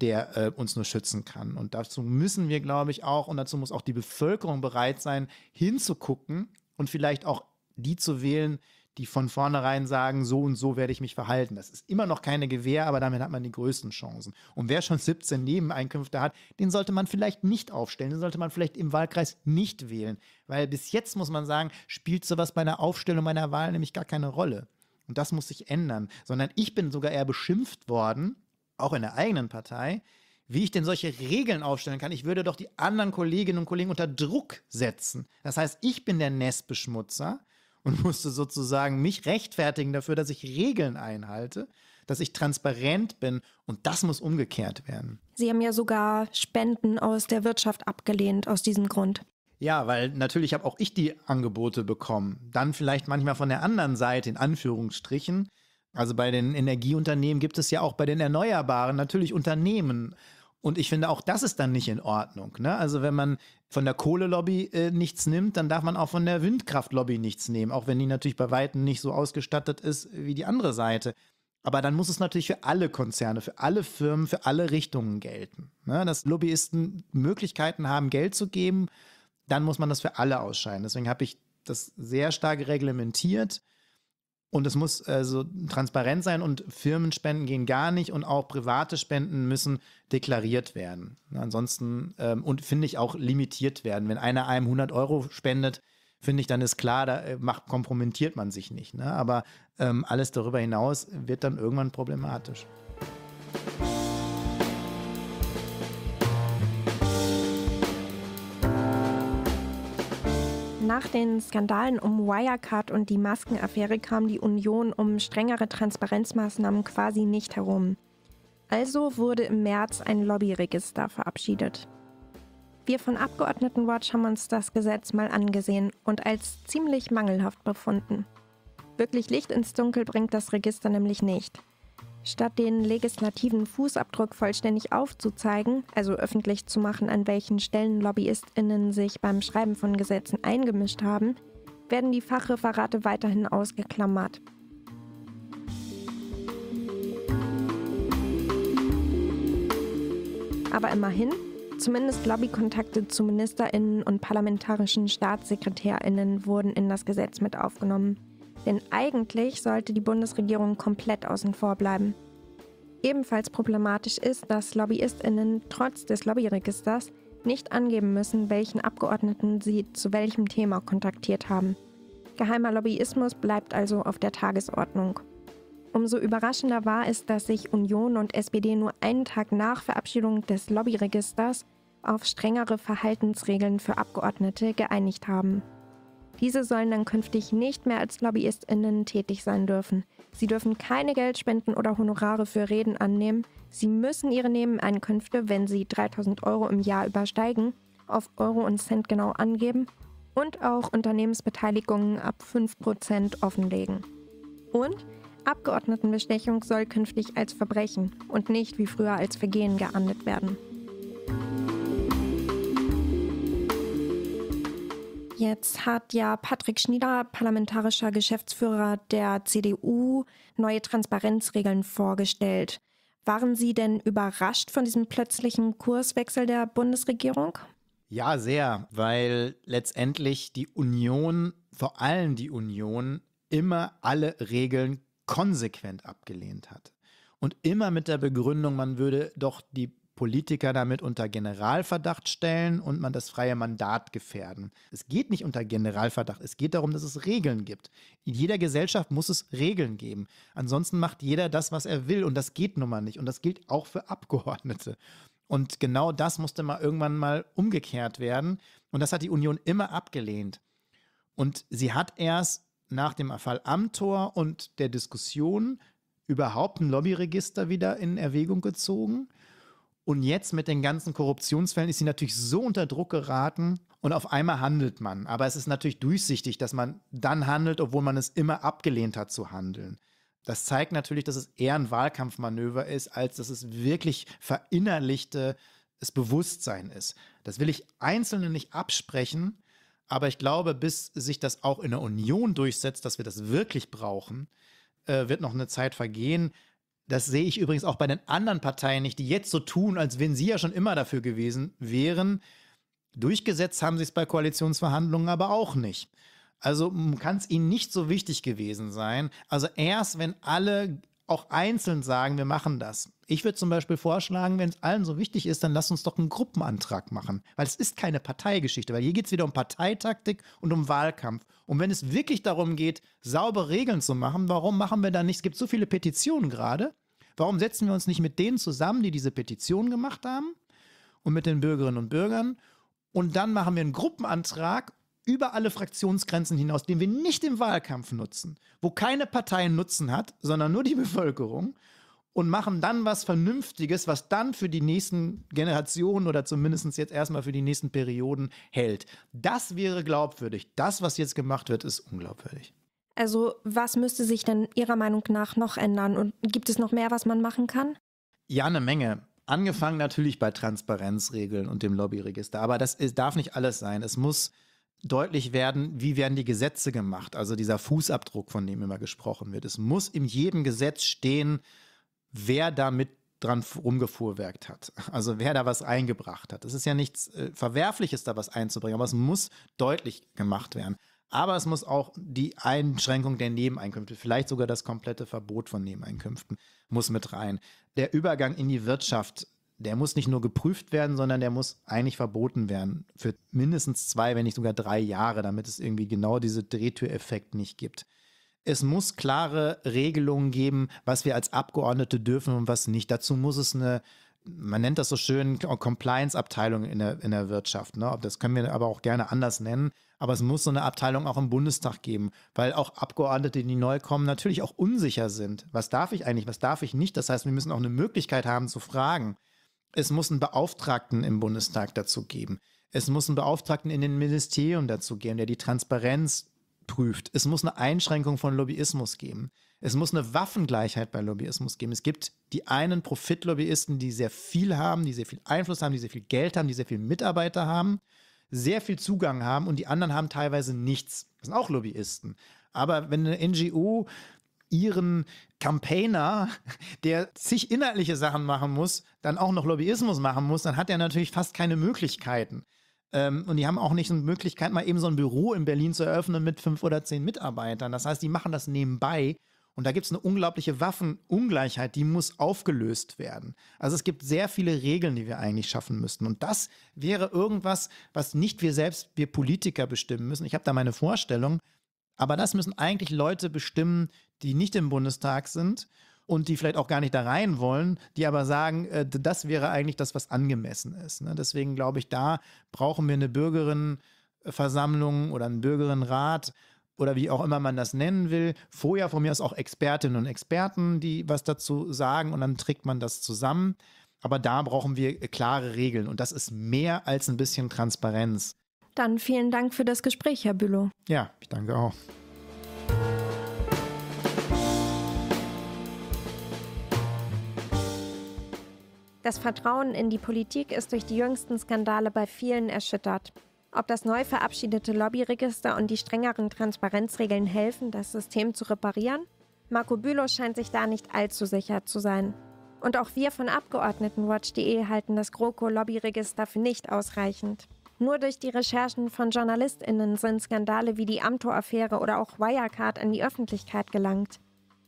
der äh, uns nur schützen kann. Und dazu müssen wir, glaube ich, auch, und dazu muss auch die Bevölkerung bereit sein, hinzugucken und vielleicht auch die zu wählen, die von vornherein sagen, so und so werde ich mich verhalten. Das ist immer noch keine Gewähr, aber damit hat man die größten Chancen. Und wer schon 17 Nebeneinkünfte hat, den sollte man vielleicht nicht aufstellen, den sollte man vielleicht im Wahlkreis nicht wählen. Weil bis jetzt muss man sagen, spielt sowas bei einer Aufstellung meiner Wahl nämlich gar keine Rolle. Und das muss sich ändern. Sondern ich bin sogar eher beschimpft worden, auch in der eigenen Partei, wie ich denn solche Regeln aufstellen kann. Ich würde doch die anderen Kolleginnen und Kollegen unter Druck setzen. Das heißt, ich bin der Nestbeschmutzer und musste sozusagen mich rechtfertigen dafür, dass ich Regeln einhalte, dass ich transparent bin und das muss umgekehrt werden. Sie haben ja sogar Spenden aus der Wirtschaft abgelehnt aus diesem Grund. Ja, weil natürlich habe auch ich die Angebote bekommen. Dann vielleicht manchmal von der anderen Seite in Anführungsstrichen, also bei den Energieunternehmen gibt es ja auch bei den Erneuerbaren natürlich Unternehmen. Und ich finde, auch das ist dann nicht in Ordnung. Ne? Also wenn man von der Kohlelobby äh, nichts nimmt, dann darf man auch von der Windkraftlobby nichts nehmen, auch wenn die natürlich bei weitem nicht so ausgestattet ist wie die andere Seite. Aber dann muss es natürlich für alle Konzerne, für alle Firmen, für alle Richtungen gelten. Ne? Dass Lobbyisten Möglichkeiten haben, Geld zu geben, dann muss man das für alle ausscheiden. Deswegen habe ich das sehr stark reglementiert und es muss also transparent sein und Firmenspenden gehen gar nicht und auch private Spenden müssen deklariert werden. Ansonsten ähm, und finde ich auch limitiert werden. Wenn einer einem 100 Euro spendet, finde ich, dann ist klar, da äh, macht, kompromittiert man sich nicht. Ne? Aber ähm, alles darüber hinaus wird dann irgendwann problematisch. Nach den Skandalen um Wirecard und die Maskenaffäre kam die Union um strengere Transparenzmaßnahmen quasi nicht herum. Also wurde im März ein Lobbyregister verabschiedet. Wir von Abgeordnetenwatch haben uns das Gesetz mal angesehen und als ziemlich mangelhaft befunden. Wirklich Licht ins Dunkel bringt das Register nämlich nicht. Statt den legislativen Fußabdruck vollständig aufzuzeigen, also öffentlich zu machen, an welchen Stellen Lobbyistinnen sich beim Schreiben von Gesetzen eingemischt haben, werden die Fachreferate weiterhin ausgeklammert. Aber immerhin, zumindest Lobbykontakte zu Ministerinnen und parlamentarischen Staatssekretärinnen wurden in das Gesetz mit aufgenommen. Denn eigentlich sollte die Bundesregierung komplett außen vor bleiben. Ebenfalls problematisch ist, dass Lobbyistinnen trotz des Lobbyregisters nicht angeben müssen, welchen Abgeordneten sie zu welchem Thema kontaktiert haben. Geheimer Lobbyismus bleibt also auf der Tagesordnung. Umso überraschender war es, dass sich Union und SPD nur einen Tag nach Verabschiedung des Lobbyregisters auf strengere Verhaltensregeln für Abgeordnete geeinigt haben. Diese sollen dann künftig nicht mehr als LobbyistInnen tätig sein dürfen. Sie dürfen keine Geldspenden oder Honorare für Reden annehmen. Sie müssen ihre Nebeneinkünfte, wenn sie 3000 Euro im Jahr übersteigen, auf Euro und Cent genau angeben und auch Unternehmensbeteiligungen ab 5% offenlegen. Und Abgeordnetenbestechung soll künftig als Verbrechen und nicht wie früher als Vergehen geahndet werden. Jetzt hat ja Patrick Schnieder, parlamentarischer Geschäftsführer der CDU, neue Transparenzregeln vorgestellt. Waren Sie denn überrascht von diesem plötzlichen Kurswechsel der Bundesregierung? Ja, sehr, weil letztendlich die Union, vor allem die Union, immer alle Regeln konsequent abgelehnt hat. Und immer mit der Begründung, man würde doch die Politiker damit unter Generalverdacht stellen und man das freie Mandat gefährden. Es geht nicht unter Generalverdacht, es geht darum, dass es Regeln gibt. In jeder Gesellschaft muss es Regeln geben. Ansonsten macht jeder das, was er will und das geht nun mal nicht und das gilt auch für Abgeordnete. Und genau das musste mal irgendwann mal umgekehrt werden und das hat die Union immer abgelehnt. Und sie hat erst nach dem Fall Amtor und der Diskussion überhaupt ein Lobbyregister wieder in Erwägung gezogen und jetzt mit den ganzen Korruptionsfällen ist sie natürlich so unter Druck geraten und auf einmal handelt man. Aber es ist natürlich durchsichtig, dass man dann handelt, obwohl man es immer abgelehnt hat zu handeln. Das zeigt natürlich, dass es eher ein Wahlkampfmanöver ist, als dass es wirklich verinnerlichte Bewusstsein ist. Das will ich Einzelnen nicht absprechen, aber ich glaube, bis sich das auch in der Union durchsetzt, dass wir das wirklich brauchen, äh, wird noch eine Zeit vergehen. Das sehe ich übrigens auch bei den anderen Parteien nicht, die jetzt so tun, als wenn sie ja schon immer dafür gewesen wären. Durchgesetzt haben sie es bei Koalitionsverhandlungen aber auch nicht. Also kann es ihnen nicht so wichtig gewesen sein. Also erst wenn alle auch einzeln sagen, wir machen das. Ich würde zum Beispiel vorschlagen, wenn es allen so wichtig ist, dann lass uns doch einen Gruppenantrag machen. Weil es ist keine Parteigeschichte, weil hier geht es wieder um Parteitaktik und um Wahlkampf. Und wenn es wirklich darum geht, saubere Regeln zu machen, warum machen wir da nichts? Es gibt so viele Petitionen gerade. Warum setzen wir uns nicht mit denen zusammen, die diese Petition gemacht haben und mit den Bürgerinnen und Bürgern? Und dann machen wir einen Gruppenantrag über alle Fraktionsgrenzen hinaus, den wir nicht im Wahlkampf nutzen, wo keine Partei Nutzen hat, sondern nur die Bevölkerung und machen dann was Vernünftiges, was dann für die nächsten Generationen oder zumindest jetzt erstmal für die nächsten Perioden hält. Das wäre glaubwürdig. Das, was jetzt gemacht wird, ist unglaubwürdig. Also was müsste sich denn Ihrer Meinung nach noch ändern? Und gibt es noch mehr, was man machen kann? Ja, eine Menge. Angefangen natürlich bei Transparenzregeln und dem Lobbyregister. Aber das ist, darf nicht alles sein. Es muss deutlich werden, wie werden die Gesetze gemacht. Also dieser Fußabdruck, von dem immer gesprochen wird. Es muss in jedem Gesetz stehen, wer damit dran rumgefuhrwerkt hat. Also wer da was eingebracht hat. Es ist ja nichts äh, Verwerfliches, da was einzubringen, aber es muss deutlich gemacht werden. Aber es muss auch die Einschränkung der Nebeneinkünfte, vielleicht sogar das komplette Verbot von Nebeneinkünften, muss mit rein. Der Übergang in die Wirtschaft der muss nicht nur geprüft werden, sondern der muss eigentlich verboten werden. Für mindestens zwei, wenn nicht sogar drei Jahre, damit es irgendwie genau diese Drehtüreffekt nicht gibt. Es muss klare Regelungen geben, was wir als Abgeordnete dürfen und was nicht. Dazu muss es eine, man nennt das so schön, Compliance-Abteilung in der, in der Wirtschaft. Ne? Das können wir aber auch gerne anders nennen. Aber es muss so eine Abteilung auch im Bundestag geben, weil auch Abgeordnete, die neu kommen, natürlich auch unsicher sind. Was darf ich eigentlich, was darf ich nicht? Das heißt, wir müssen auch eine Möglichkeit haben zu fragen. Es muss einen Beauftragten im Bundestag dazu geben. Es muss einen Beauftragten in den Ministerium dazu geben, der die Transparenz prüft. Es muss eine Einschränkung von Lobbyismus geben. Es muss eine Waffengleichheit bei Lobbyismus geben. Es gibt die einen Profitlobbyisten, die sehr viel haben, die sehr viel Einfluss haben, die sehr viel Geld haben, die sehr viel Mitarbeiter haben, sehr viel Zugang haben und die anderen haben teilweise nichts. Das sind auch Lobbyisten. Aber wenn eine NGO ihren Campaigner, der sich inhaltliche Sachen machen muss, dann auch noch Lobbyismus machen muss, dann hat er natürlich fast keine Möglichkeiten. Ähm, und die haben auch nicht die Möglichkeit, mal eben so ein Büro in Berlin zu eröffnen mit fünf oder zehn Mitarbeitern. Das heißt, die machen das nebenbei. Und da gibt es eine unglaubliche Waffenungleichheit, die muss aufgelöst werden. Also es gibt sehr viele Regeln, die wir eigentlich schaffen müssten. Und das wäre irgendwas, was nicht wir selbst, wir Politiker bestimmen müssen. Ich habe da meine Vorstellung, aber das müssen eigentlich Leute bestimmen, die nicht im Bundestag sind und die vielleicht auch gar nicht da rein wollen, die aber sagen, äh, das wäre eigentlich das, was angemessen ist. Ne? Deswegen glaube ich, da brauchen wir eine Bürgerinnenversammlung oder einen Bürgerinnenrat oder wie auch immer man das nennen will. Vorher von mir aus auch Expertinnen und Experten, die was dazu sagen und dann trägt man das zusammen. Aber da brauchen wir äh, klare Regeln und das ist mehr als ein bisschen Transparenz. Dann vielen Dank für das Gespräch, Herr Bülow. Ja, ich danke auch. Das Vertrauen in die Politik ist durch die jüngsten Skandale bei vielen erschüttert. Ob das neu verabschiedete Lobbyregister und die strengeren Transparenzregeln helfen, das System zu reparieren? Marco Bülow scheint sich da nicht allzu sicher zu sein. Und auch wir von Abgeordnetenwatch.de halten das GroKo-Lobbyregister für nicht ausreichend. Nur durch die Recherchen von JournalistInnen sind Skandale wie die Amtor-Affäre oder auch Wirecard an die Öffentlichkeit gelangt.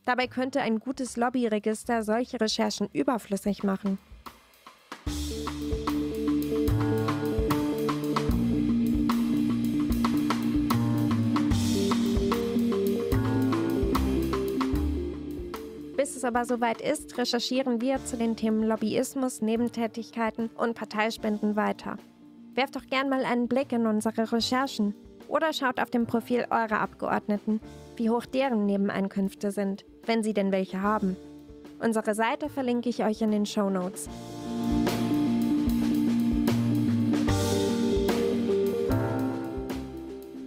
Dabei könnte ein gutes Lobbyregister solche Recherchen überflüssig machen. Bis es aber soweit ist, recherchieren wir zu den Themen Lobbyismus, Nebentätigkeiten und Parteispenden weiter. Werft doch gern mal einen Blick in unsere Recherchen oder schaut auf dem Profil eurer Abgeordneten, wie hoch deren Nebeneinkünfte sind, wenn sie denn welche haben. Unsere Seite verlinke ich euch in den Show Notes.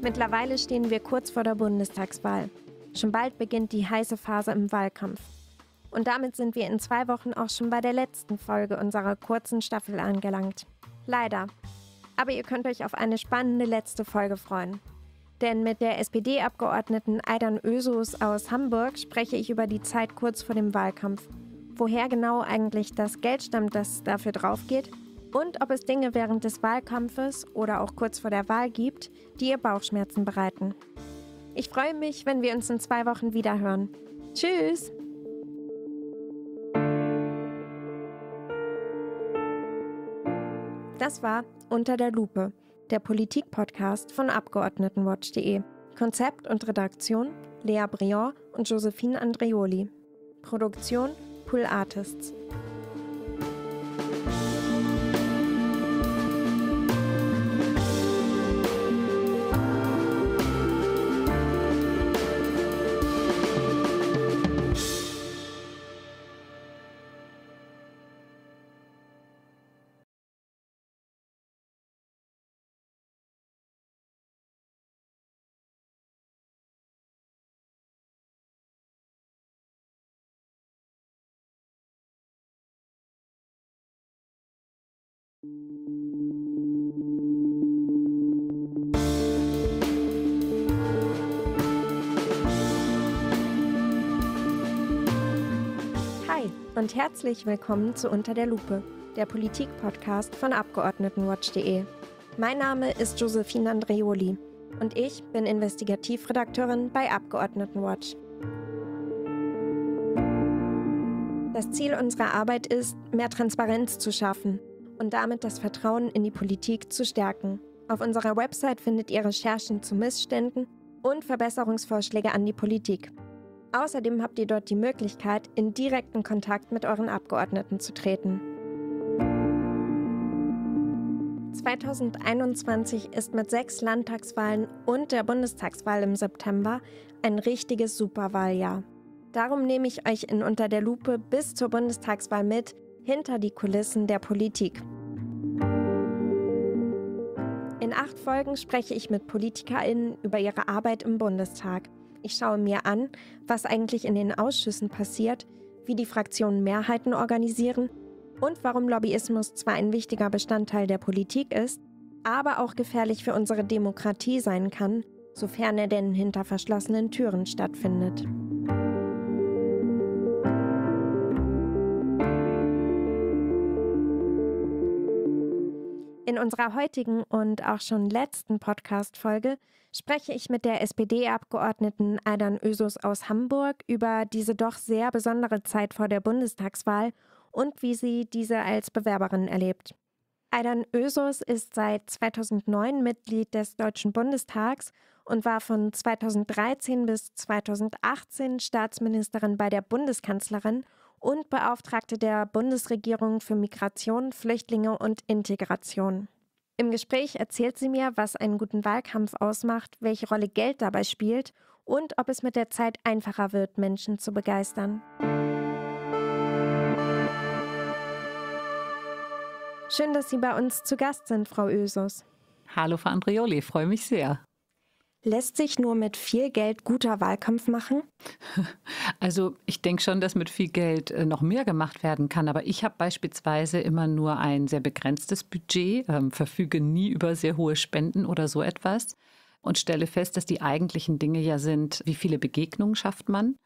Mittlerweile stehen wir kurz vor der Bundestagswahl. Schon bald beginnt die heiße Phase im Wahlkampf. Und damit sind wir in zwei Wochen auch schon bei der letzten Folge unserer kurzen Staffel angelangt. Leider, aber ihr könnt euch auf eine spannende letzte Folge freuen. Denn mit der SPD-Abgeordneten Aidan Ösus aus Hamburg spreche ich über die Zeit kurz vor dem Wahlkampf. Woher genau eigentlich das Geld stammt, das dafür draufgeht? Und ob es Dinge während des Wahlkampfes oder auch kurz vor der Wahl gibt, die ihr Bauchschmerzen bereiten. Ich freue mich, wenn wir uns in zwei Wochen wiederhören. Tschüss! Das war unter der Lupe, der Politik-Podcast von Abgeordnetenwatch.de. Konzept und Redaktion Lea Briand und Josephine Andreoli. Produktion Pool Artists. und herzlich willkommen zu Unter der Lupe, der Politik-Podcast von Abgeordnetenwatch.de. Mein Name ist Josephine Andreoli und ich bin Investigativredakteurin bei Abgeordnetenwatch. Das Ziel unserer Arbeit ist, mehr Transparenz zu schaffen und damit das Vertrauen in die Politik zu stärken. Auf unserer Website findet ihr Recherchen zu Missständen und Verbesserungsvorschläge an die Politik. Außerdem habt ihr dort die Möglichkeit, in direkten Kontakt mit euren Abgeordneten zu treten. 2021 ist mit sechs Landtagswahlen und der Bundestagswahl im September ein richtiges Superwahljahr. Darum nehme ich euch in Unter der Lupe bis zur Bundestagswahl mit, hinter die Kulissen der Politik. In acht Folgen spreche ich mit PolitikerInnen über ihre Arbeit im Bundestag. Ich schaue mir an, was eigentlich in den Ausschüssen passiert, wie die Fraktionen Mehrheiten organisieren und warum Lobbyismus zwar ein wichtiger Bestandteil der Politik ist, aber auch gefährlich für unsere Demokratie sein kann, sofern er denn hinter verschlossenen Türen stattfindet. In unserer heutigen und auch schon letzten Podcast-Folge spreche ich mit der SPD-Abgeordneten Aidan Ösus aus Hamburg über diese doch sehr besondere Zeit vor der Bundestagswahl und wie sie diese als Bewerberin erlebt. Aidan Ösus ist seit 2009 Mitglied des Deutschen Bundestags und war von 2013 bis 2018 Staatsministerin bei der Bundeskanzlerin – und Beauftragte der Bundesregierung für Migration, Flüchtlinge und Integration. Im Gespräch erzählt sie mir, was einen guten Wahlkampf ausmacht, welche Rolle Geld dabei spielt und ob es mit der Zeit einfacher wird, Menschen zu begeistern. Schön, dass Sie bei uns zu Gast sind, Frau Ösus. Hallo, Frau Andrioli, freue mich sehr. Lässt sich nur mit viel Geld guter Wahlkampf machen? Also ich denke schon, dass mit viel Geld äh, noch mehr gemacht werden kann. Aber ich habe beispielsweise immer nur ein sehr begrenztes Budget, ähm, verfüge nie über sehr hohe Spenden oder so etwas und stelle fest, dass die eigentlichen Dinge ja sind, wie viele Begegnungen schafft man.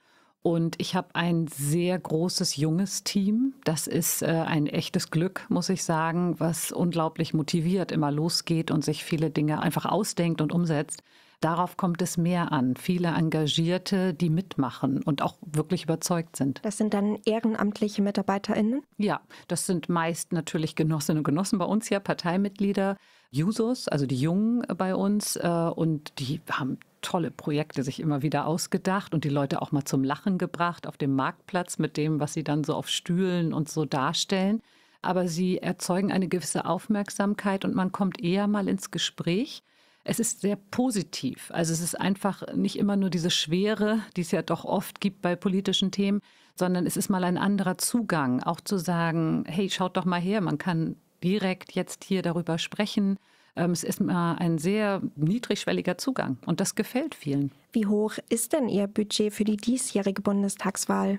Und ich habe ein sehr großes junges Team. Das ist äh, ein echtes Glück, muss ich sagen, was unglaublich motiviert immer losgeht und sich viele Dinge einfach ausdenkt und umsetzt. Darauf kommt es mehr an. Viele Engagierte, die mitmachen und auch wirklich überzeugt sind. Das sind dann ehrenamtliche MitarbeiterInnen? Ja, das sind meist natürlich Genossinnen und Genossen bei uns ja, Parteimitglieder, Jusos, also die Jungen bei uns. Äh, und die haben tolle Projekte sich immer wieder ausgedacht und die Leute auch mal zum Lachen gebracht auf dem Marktplatz mit dem, was sie dann so auf Stühlen und so darstellen aber sie erzeugen eine gewisse Aufmerksamkeit und man kommt eher mal ins Gespräch es ist sehr positiv. Also es ist einfach nicht immer nur diese Schwere, die es ja doch oft gibt bei politischen Themen, sondern es ist mal ein anderer Zugang, auch zu sagen, hey, schaut doch mal her, man kann direkt jetzt hier darüber sprechen. Ähm, es ist mal ein sehr niedrigschwelliger Zugang und das gefällt vielen. Wie hoch ist denn Ihr Budget für die diesjährige Bundestagswahl?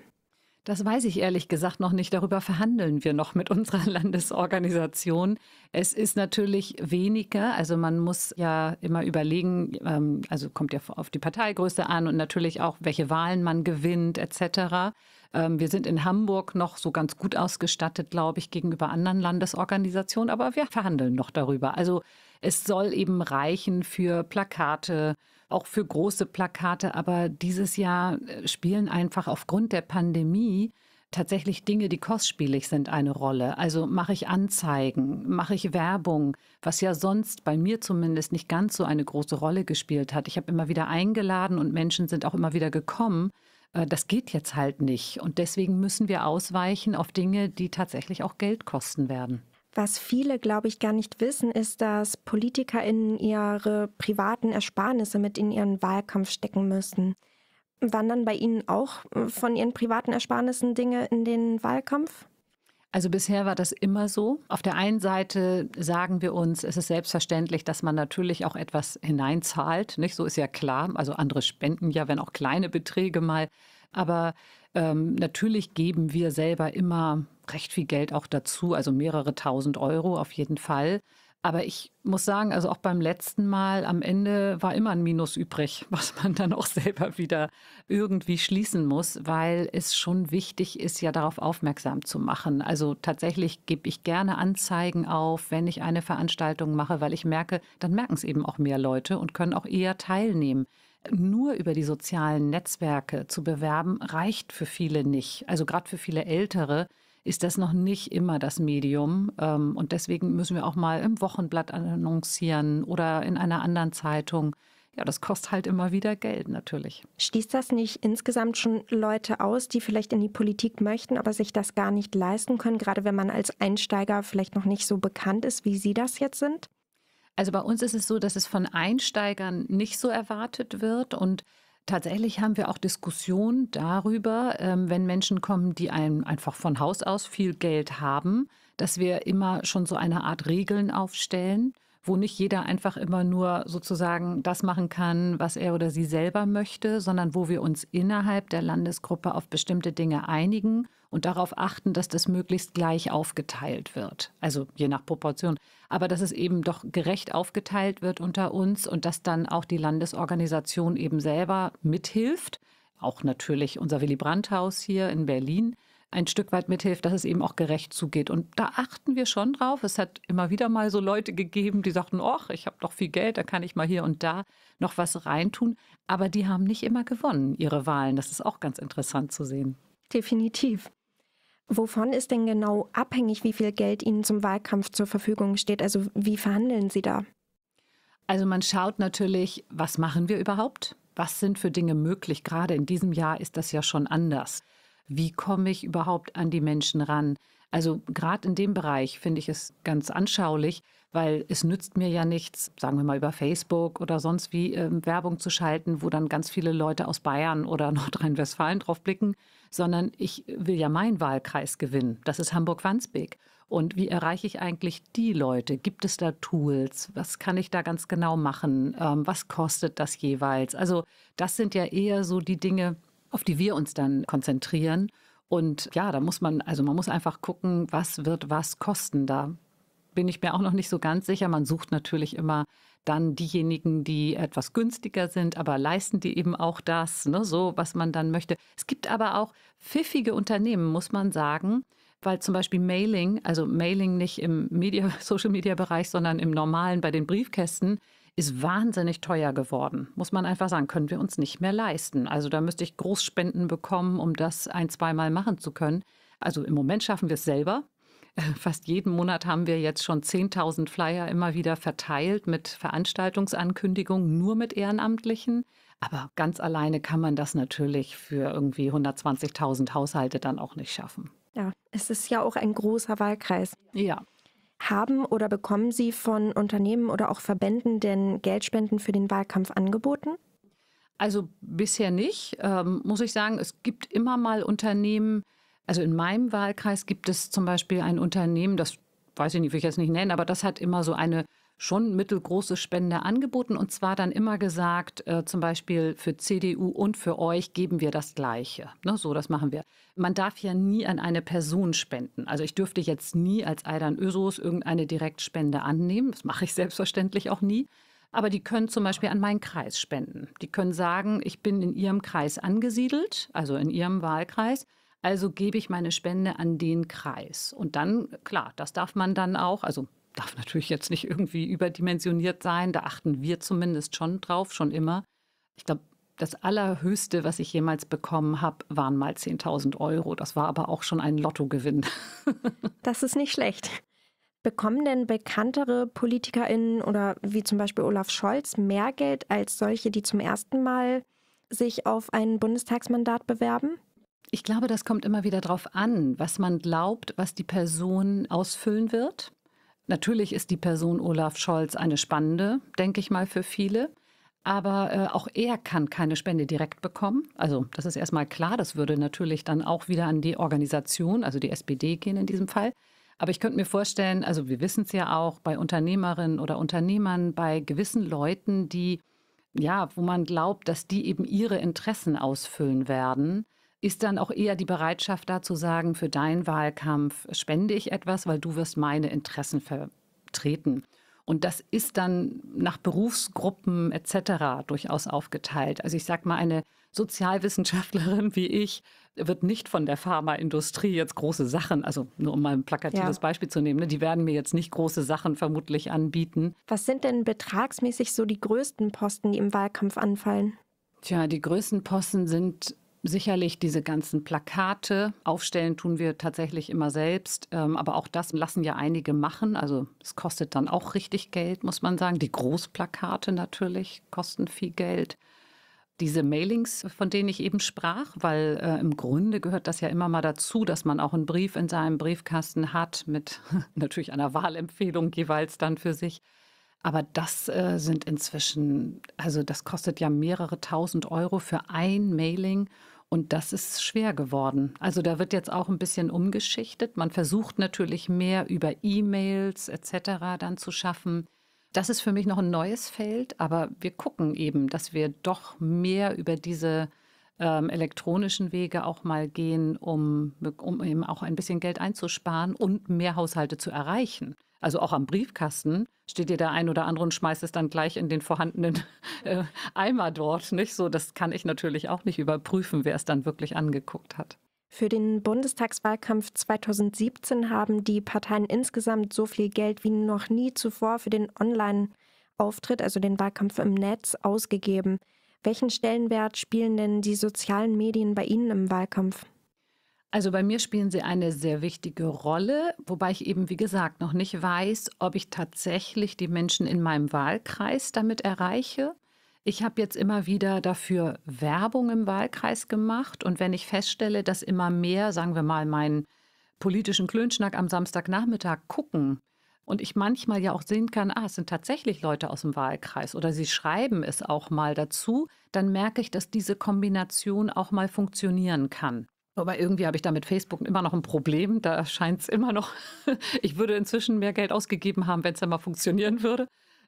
Das weiß ich ehrlich gesagt noch nicht. Darüber verhandeln wir noch mit unserer Landesorganisation. Es ist natürlich weniger. Also man muss ja immer überlegen, ähm, also kommt ja auf die Parteigröße an und natürlich auch, welche Wahlen man gewinnt etc. Ähm, wir sind in Hamburg noch so ganz gut ausgestattet, glaube ich, gegenüber anderen Landesorganisationen, aber wir verhandeln noch darüber. Also es soll eben reichen für Plakate, auch für große Plakate, aber dieses Jahr äh, spielen einfach aufgrund der Pandemie tatsächlich Dinge, die kostspielig sind, eine Rolle. Also mache ich Anzeigen, mache ich Werbung, was ja sonst bei mir zumindest nicht ganz so eine große Rolle gespielt hat. Ich habe immer wieder eingeladen und Menschen sind auch immer wieder gekommen. Äh, das geht jetzt halt nicht. Und deswegen müssen wir ausweichen auf Dinge, die tatsächlich auch Geld kosten werden. Was viele, glaube ich, gar nicht wissen, ist, dass PolitikerInnen ihre privaten Ersparnisse mit in ihren Wahlkampf stecken müssen. Wandern bei Ihnen auch äh, von Ihren privaten Ersparnissen Dinge in den Wahlkampf? Also bisher war das immer so. Auf der einen Seite sagen wir uns, es ist selbstverständlich, dass man natürlich auch etwas hineinzahlt. Nicht? So ist ja klar. Also andere spenden ja, wenn auch kleine Beträge mal. Aber ähm, natürlich geben wir selber immer recht viel Geld auch dazu, also mehrere tausend Euro auf jeden Fall. Aber ich muss sagen, also auch beim letzten Mal am Ende war immer ein Minus übrig, was man dann auch selber wieder irgendwie schließen muss, weil es schon wichtig ist, ja darauf aufmerksam zu machen. Also tatsächlich gebe ich gerne Anzeigen auf, wenn ich eine Veranstaltung mache, weil ich merke, dann merken es eben auch mehr Leute und können auch eher teilnehmen nur über die sozialen Netzwerke zu bewerben, reicht für viele nicht. Also gerade für viele Ältere, ist das noch nicht immer das Medium. Ähm, und deswegen müssen wir auch mal im Wochenblatt annoncieren oder in einer anderen Zeitung. Ja, das kostet halt immer wieder Geld natürlich. Schließt das nicht insgesamt schon Leute aus, die vielleicht in die Politik möchten, aber sich das gar nicht leisten können, gerade wenn man als Einsteiger vielleicht noch nicht so bekannt ist, wie Sie das jetzt sind? Also bei uns ist es so, dass es von Einsteigern nicht so erwartet wird und Tatsächlich haben wir auch Diskussionen darüber, ähm, wenn Menschen kommen, die einfach von Haus aus viel Geld haben, dass wir immer schon so eine Art Regeln aufstellen wo nicht jeder einfach immer nur sozusagen das machen kann, was er oder sie selber möchte, sondern wo wir uns innerhalb der Landesgruppe auf bestimmte Dinge einigen und darauf achten, dass das möglichst gleich aufgeteilt wird. Also je nach Proportion. Aber dass es eben doch gerecht aufgeteilt wird unter uns und dass dann auch die Landesorganisation eben selber mithilft. Auch natürlich unser Willy Brandt-Haus hier in Berlin ein Stück weit mithilft, dass es eben auch gerecht zugeht. Und da achten wir schon drauf. Es hat immer wieder mal so Leute gegeben, die sagten, ach, ich habe doch viel Geld, da kann ich mal hier und da noch was reintun. Aber die haben nicht immer gewonnen, ihre Wahlen. Das ist auch ganz interessant zu sehen. Definitiv. Wovon ist denn genau abhängig, wie viel Geld Ihnen zum Wahlkampf zur Verfügung steht? Also wie verhandeln Sie da? Also man schaut natürlich, was machen wir überhaupt? Was sind für Dinge möglich? Gerade in diesem Jahr ist das ja schon anders wie komme ich überhaupt an die Menschen ran? Also gerade in dem Bereich finde ich es ganz anschaulich, weil es nützt mir ja nichts, sagen wir mal über Facebook oder sonst wie äh, Werbung zu schalten, wo dann ganz viele Leute aus Bayern oder Nordrhein-Westfalen drauf blicken, sondern ich will ja meinen Wahlkreis gewinnen. Das ist Hamburg-Wandsbek. Und wie erreiche ich eigentlich die Leute? Gibt es da Tools? Was kann ich da ganz genau machen? Ähm, was kostet das jeweils? Also das sind ja eher so die Dinge, auf die wir uns dann konzentrieren. Und ja, da muss man, also man muss einfach gucken, was wird was kosten. Da bin ich mir auch noch nicht so ganz sicher. Man sucht natürlich immer dann diejenigen, die etwas günstiger sind, aber leisten die eben auch das, ne, so was man dann möchte. Es gibt aber auch pfiffige Unternehmen, muss man sagen, weil zum Beispiel Mailing, also Mailing nicht im Media, Social Media Bereich, sondern im normalen bei den Briefkästen, ist wahnsinnig teuer geworden. Muss man einfach sagen, können wir uns nicht mehr leisten. Also da müsste ich Großspenden bekommen, um das ein, zweimal machen zu können. Also im Moment schaffen wir es selber. Fast jeden Monat haben wir jetzt schon 10.000 Flyer immer wieder verteilt mit Veranstaltungsankündigungen, nur mit Ehrenamtlichen. Aber ganz alleine kann man das natürlich für irgendwie 120.000 Haushalte dann auch nicht schaffen. Ja, es ist ja auch ein großer Wahlkreis. Ja. Haben oder bekommen Sie von Unternehmen oder auch Verbänden denn Geldspenden für den Wahlkampf angeboten? Also bisher nicht, ähm, muss ich sagen. Es gibt immer mal Unternehmen, also in meinem Wahlkreis gibt es zum Beispiel ein Unternehmen, das weiß ich nicht, will ich jetzt nicht nennen, aber das hat immer so eine schon mittelgroße Spende angeboten und zwar dann immer gesagt, äh, zum Beispiel für CDU und für euch geben wir das Gleiche. Ne, so, das machen wir. Man darf ja nie an eine Person spenden. Also ich dürfte jetzt nie als Aidan Ösos irgendeine Direktspende annehmen. Das mache ich selbstverständlich auch nie. Aber die können zum Beispiel an meinen Kreis spenden. Die können sagen, ich bin in ihrem Kreis angesiedelt, also in ihrem Wahlkreis. Also gebe ich meine Spende an den Kreis. Und dann, klar, das darf man dann auch, also darf natürlich jetzt nicht irgendwie überdimensioniert sein. Da achten wir zumindest schon drauf, schon immer. Ich glaube, das Allerhöchste, was ich jemals bekommen habe, waren mal 10.000 Euro. Das war aber auch schon ein Lottogewinn. das ist nicht schlecht. Bekommen denn bekanntere PolitikerInnen oder wie zum Beispiel Olaf Scholz mehr Geld als solche, die zum ersten Mal sich auf ein Bundestagsmandat bewerben? Ich glaube, das kommt immer wieder darauf an, was man glaubt, was die Person ausfüllen wird. Natürlich ist die Person Olaf Scholz eine spannende, denke ich mal, für viele. Aber äh, auch er kann keine Spende direkt bekommen. Also das ist erstmal klar. Das würde natürlich dann auch wieder an die Organisation, also die SPD gehen in diesem Fall. Aber ich könnte mir vorstellen, also wir wissen es ja auch bei Unternehmerinnen oder Unternehmern, bei gewissen Leuten, die, ja, wo man glaubt, dass die eben ihre Interessen ausfüllen werden, ist dann auch eher die Bereitschaft da zu sagen, für deinen Wahlkampf spende ich etwas, weil du wirst meine Interessen vertreten. Und das ist dann nach Berufsgruppen etc. durchaus aufgeteilt. Also ich sage mal, eine Sozialwissenschaftlerin wie ich wird nicht von der Pharmaindustrie jetzt große Sachen, also nur um mal ein plakatives ja. Beispiel zu nehmen, ne, die werden mir jetzt nicht große Sachen vermutlich anbieten. Was sind denn betragsmäßig so die größten Posten, die im Wahlkampf anfallen? Tja, die größten Posten sind Sicherlich diese ganzen Plakate aufstellen tun wir tatsächlich immer selbst, ähm, aber auch das lassen ja einige machen. Also es kostet dann auch richtig Geld, muss man sagen. Die Großplakate natürlich kosten viel Geld. Diese Mailings, von denen ich eben sprach, weil äh, im Grunde gehört das ja immer mal dazu, dass man auch einen Brief in seinem Briefkasten hat mit natürlich einer Wahlempfehlung jeweils dann für sich. Aber das äh, sind inzwischen, also das kostet ja mehrere tausend Euro für ein Mailing. Und das ist schwer geworden. Also da wird jetzt auch ein bisschen umgeschichtet. Man versucht natürlich mehr über E-Mails etc. dann zu schaffen. Das ist für mich noch ein neues Feld, aber wir gucken eben, dass wir doch mehr über diese ähm, elektronischen Wege auch mal gehen, um, um eben auch ein bisschen Geld einzusparen und mehr Haushalte zu erreichen also auch am Briefkasten, steht dir der ein oder andere und schmeißt es dann gleich in den vorhandenen äh, Eimer dort. Nicht so, das kann ich natürlich auch nicht überprüfen, wer es dann wirklich angeguckt hat. Für den Bundestagswahlkampf 2017 haben die Parteien insgesamt so viel Geld wie noch nie zuvor für den Online-Auftritt, also den Wahlkampf im Netz, ausgegeben. Welchen Stellenwert spielen denn die sozialen Medien bei Ihnen im Wahlkampf? Also bei mir spielen sie eine sehr wichtige Rolle, wobei ich eben, wie gesagt, noch nicht weiß, ob ich tatsächlich die Menschen in meinem Wahlkreis damit erreiche. Ich habe jetzt immer wieder dafür Werbung im Wahlkreis gemacht und wenn ich feststelle, dass immer mehr, sagen wir mal, meinen politischen Klönschnack am Samstagnachmittag gucken und ich manchmal ja auch sehen kann, ah, es sind tatsächlich Leute aus dem Wahlkreis oder sie schreiben es auch mal dazu, dann merke ich, dass diese Kombination auch mal funktionieren kann. Aber irgendwie habe ich da mit Facebook immer noch ein Problem. Da scheint es immer noch. ich würde inzwischen mehr Geld ausgegeben haben, wenn es einmal funktionieren würde.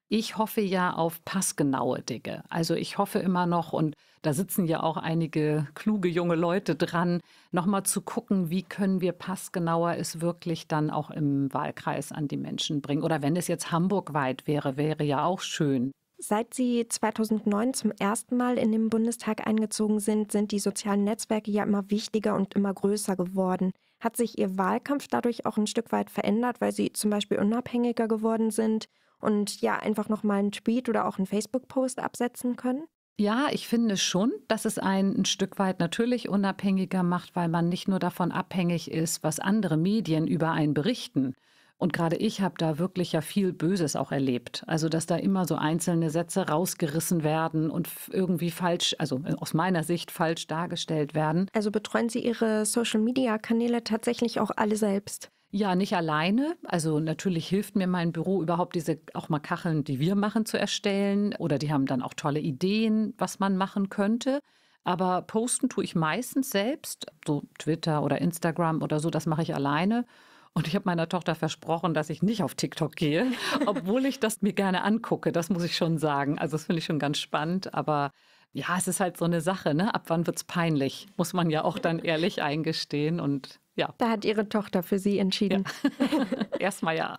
Ich hoffe ja auf passgenaue Dinge. Also ich hoffe immer noch, und da sitzen ja auch einige kluge junge Leute dran, nochmal zu gucken, wie können wir passgenauer es wirklich dann auch im Wahlkreis an die Menschen bringen. Oder wenn es jetzt Hamburg weit wäre, wäre ja auch schön. Seit Sie 2009 zum ersten Mal in den Bundestag eingezogen sind, sind die sozialen Netzwerke ja immer wichtiger und immer größer geworden. Hat sich Ihr Wahlkampf dadurch auch ein Stück weit verändert, weil Sie zum Beispiel unabhängiger geworden sind und ja einfach nochmal einen Tweet oder auch einen Facebook-Post absetzen können? Ja, ich finde schon, dass es einen ein Stück weit natürlich unabhängiger macht, weil man nicht nur davon abhängig ist, was andere Medien über einen berichten, und gerade ich habe da wirklich ja viel Böses auch erlebt. Also, dass da immer so einzelne Sätze rausgerissen werden und irgendwie falsch, also äh, aus meiner Sicht falsch dargestellt werden. Also betreuen Sie Ihre Social-Media-Kanäle tatsächlich auch alle selbst? Ja, nicht alleine. Also natürlich hilft mir mein Büro überhaupt, diese auch mal Kacheln, die wir machen, zu erstellen. Oder die haben dann auch tolle Ideen, was man machen könnte. Aber posten tue ich meistens selbst, so Twitter oder Instagram oder so, das mache ich alleine. Und ich habe meiner Tochter versprochen, dass ich nicht auf TikTok gehe, obwohl ich das mir gerne angucke. Das muss ich schon sagen. Also das finde ich schon ganz spannend. Aber ja, es ist halt so eine Sache. Ne? Ab wann wird es peinlich? Muss man ja auch dann ehrlich eingestehen. Und ja. Da hat Ihre Tochter für Sie entschieden. Ja. Erstmal ja.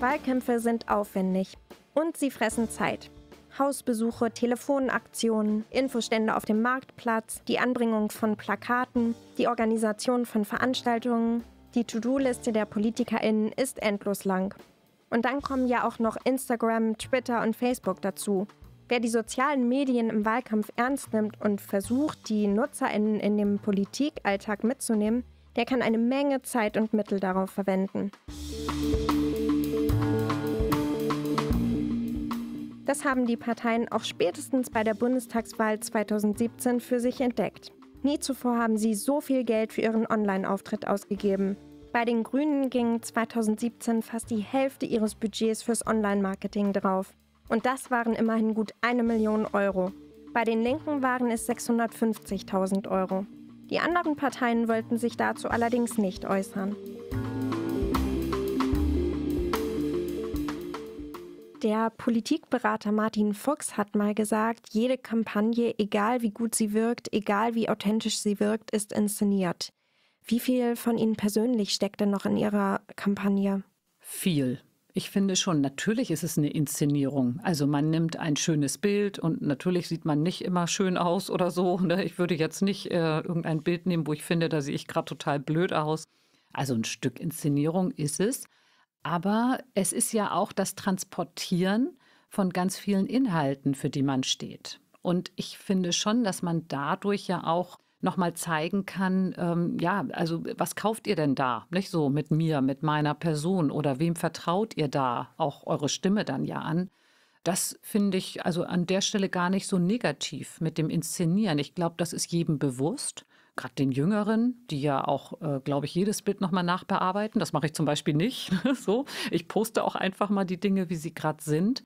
Wahlkämpfe sind aufwendig. Und sie fressen Zeit. Hausbesuche, Telefonaktionen, Infostände auf dem Marktplatz, die Anbringung von Plakaten, die Organisation von Veranstaltungen. Die To-Do-Liste der PolitikerInnen ist endlos lang. Und dann kommen ja auch noch Instagram, Twitter und Facebook dazu. Wer die sozialen Medien im Wahlkampf ernst nimmt und versucht, die NutzerInnen in dem Politikalltag mitzunehmen, der kann eine Menge Zeit und Mittel darauf verwenden. Das haben die Parteien auch spätestens bei der Bundestagswahl 2017 für sich entdeckt. Nie zuvor haben sie so viel Geld für ihren Online-Auftritt ausgegeben. Bei den Grünen ging 2017 fast die Hälfte ihres Budgets fürs Online-Marketing drauf. Und das waren immerhin gut eine Million Euro. Bei den Linken waren es 650.000 Euro. Die anderen Parteien wollten sich dazu allerdings nicht äußern. Der Politikberater Martin Fuchs hat mal gesagt, jede Kampagne, egal wie gut sie wirkt, egal wie authentisch sie wirkt, ist inszeniert. Wie viel von Ihnen persönlich steckt denn noch in Ihrer Kampagne? Viel. Ich finde schon, natürlich ist es eine Inszenierung. Also man nimmt ein schönes Bild und natürlich sieht man nicht immer schön aus oder so. Ne? Ich würde jetzt nicht äh, irgendein Bild nehmen, wo ich finde, da sehe ich gerade total blöd aus. Also ein Stück Inszenierung ist es. Aber es ist ja auch das Transportieren von ganz vielen Inhalten, für die man steht. Und ich finde schon, dass man dadurch ja auch nochmal zeigen kann, ähm, ja, also was kauft ihr denn da? Nicht so mit mir, mit meiner Person oder wem vertraut ihr da auch eure Stimme dann ja an? Das finde ich also an der Stelle gar nicht so negativ mit dem Inszenieren. Ich glaube, das ist jedem bewusst gerade den Jüngeren, die ja auch, äh, glaube ich, jedes Bild nochmal nachbearbeiten. Das mache ich zum Beispiel nicht. so, ich poste auch einfach mal die Dinge, wie sie gerade sind.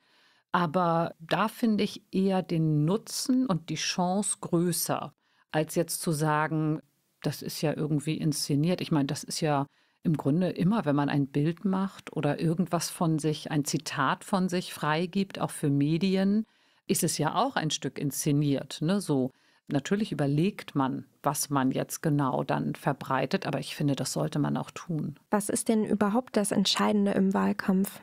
Aber da finde ich eher den Nutzen und die Chance größer, als jetzt zu sagen, das ist ja irgendwie inszeniert. Ich meine, das ist ja im Grunde immer, wenn man ein Bild macht oder irgendwas von sich, ein Zitat von sich freigibt, auch für Medien, ist es ja auch ein Stück inszeniert. Ne? So, natürlich überlegt man, was man jetzt genau dann verbreitet, aber ich finde, das sollte man auch tun. Was ist denn überhaupt das Entscheidende im Wahlkampf?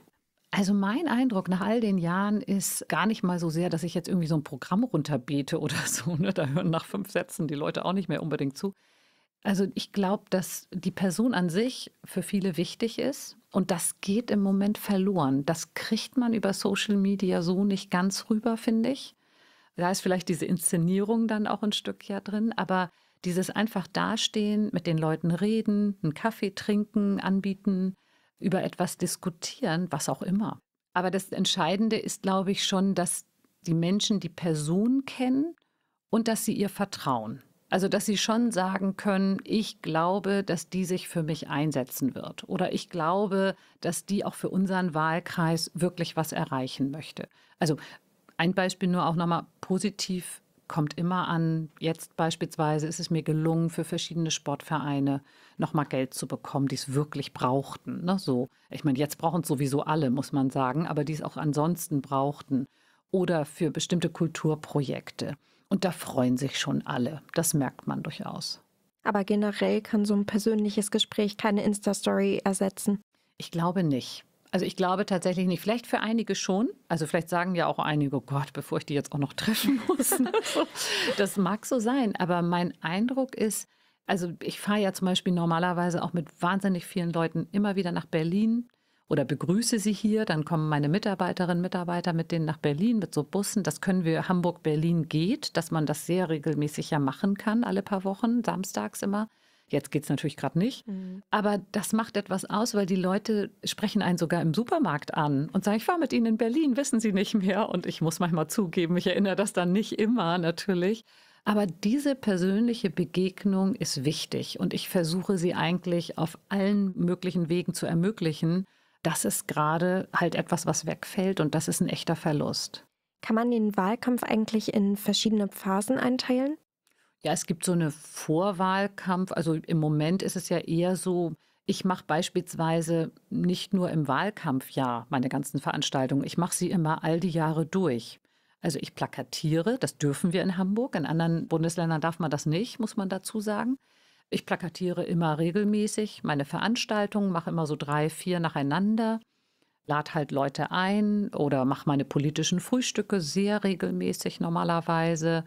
Also mein Eindruck nach all den Jahren ist gar nicht mal so sehr, dass ich jetzt irgendwie so ein Programm runterbete oder so. Ne? Da hören nach fünf Sätzen die Leute auch nicht mehr unbedingt zu. Also ich glaube, dass die Person an sich für viele wichtig ist und das geht im Moment verloren. Das kriegt man über Social Media so nicht ganz rüber, finde ich. Da ist vielleicht diese Inszenierung dann auch ein Stück ja drin, aber dieses einfach dastehen, mit den Leuten reden, einen Kaffee trinken, anbieten, über etwas diskutieren, was auch immer. Aber das Entscheidende ist, glaube ich, schon, dass die Menschen die Person kennen und dass sie ihr vertrauen. Also, dass sie schon sagen können, ich glaube, dass die sich für mich einsetzen wird. Oder ich glaube, dass die auch für unseren Wahlkreis wirklich was erreichen möchte. Also, ein Beispiel nur auch nochmal positiv kommt immer an, jetzt beispielsweise ist es mir gelungen, für verschiedene Sportvereine nochmal Geld zu bekommen, die es wirklich brauchten. Ne? So, ich meine, jetzt brauchen es sowieso alle, muss man sagen, aber die es auch ansonsten brauchten. Oder für bestimmte Kulturprojekte. Und da freuen sich schon alle. Das merkt man durchaus. Aber generell kann so ein persönliches Gespräch keine Insta-Story ersetzen. Ich glaube nicht. Also ich glaube tatsächlich nicht. Vielleicht für einige schon. Also vielleicht sagen ja auch einige, oh Gott, bevor ich die jetzt auch noch treffen muss. Also das mag so sein. Aber mein Eindruck ist, also ich fahre ja zum Beispiel normalerweise auch mit wahnsinnig vielen Leuten immer wieder nach Berlin oder begrüße sie hier. Dann kommen meine Mitarbeiterinnen, Mitarbeiter mit denen nach Berlin mit so Bussen. Das können wir Hamburg-Berlin geht, dass man das sehr regelmäßig ja machen kann, alle paar Wochen, samstags immer. Jetzt geht es natürlich gerade nicht. Mhm. Aber das macht etwas aus, weil die Leute sprechen einen sogar im Supermarkt an und sagen, ich war mit Ihnen in Berlin, wissen Sie nicht mehr. Und ich muss manchmal zugeben, ich erinnere das dann nicht immer natürlich. Aber diese persönliche Begegnung ist wichtig und ich versuche sie eigentlich auf allen möglichen Wegen zu ermöglichen. Das ist gerade halt etwas, was wegfällt und das ist ein echter Verlust. Kann man den Wahlkampf eigentlich in verschiedene Phasen einteilen? Ja, es gibt so eine Vorwahlkampf. Also im Moment ist es ja eher so, ich mache beispielsweise nicht nur im Wahlkampfjahr meine ganzen Veranstaltungen, ich mache sie immer all die Jahre durch. Also ich plakatiere, das dürfen wir in Hamburg, in anderen Bundesländern darf man das nicht, muss man dazu sagen. Ich plakatiere immer regelmäßig meine Veranstaltungen, mache immer so drei, vier nacheinander, lade halt Leute ein oder mache meine politischen Frühstücke sehr regelmäßig normalerweise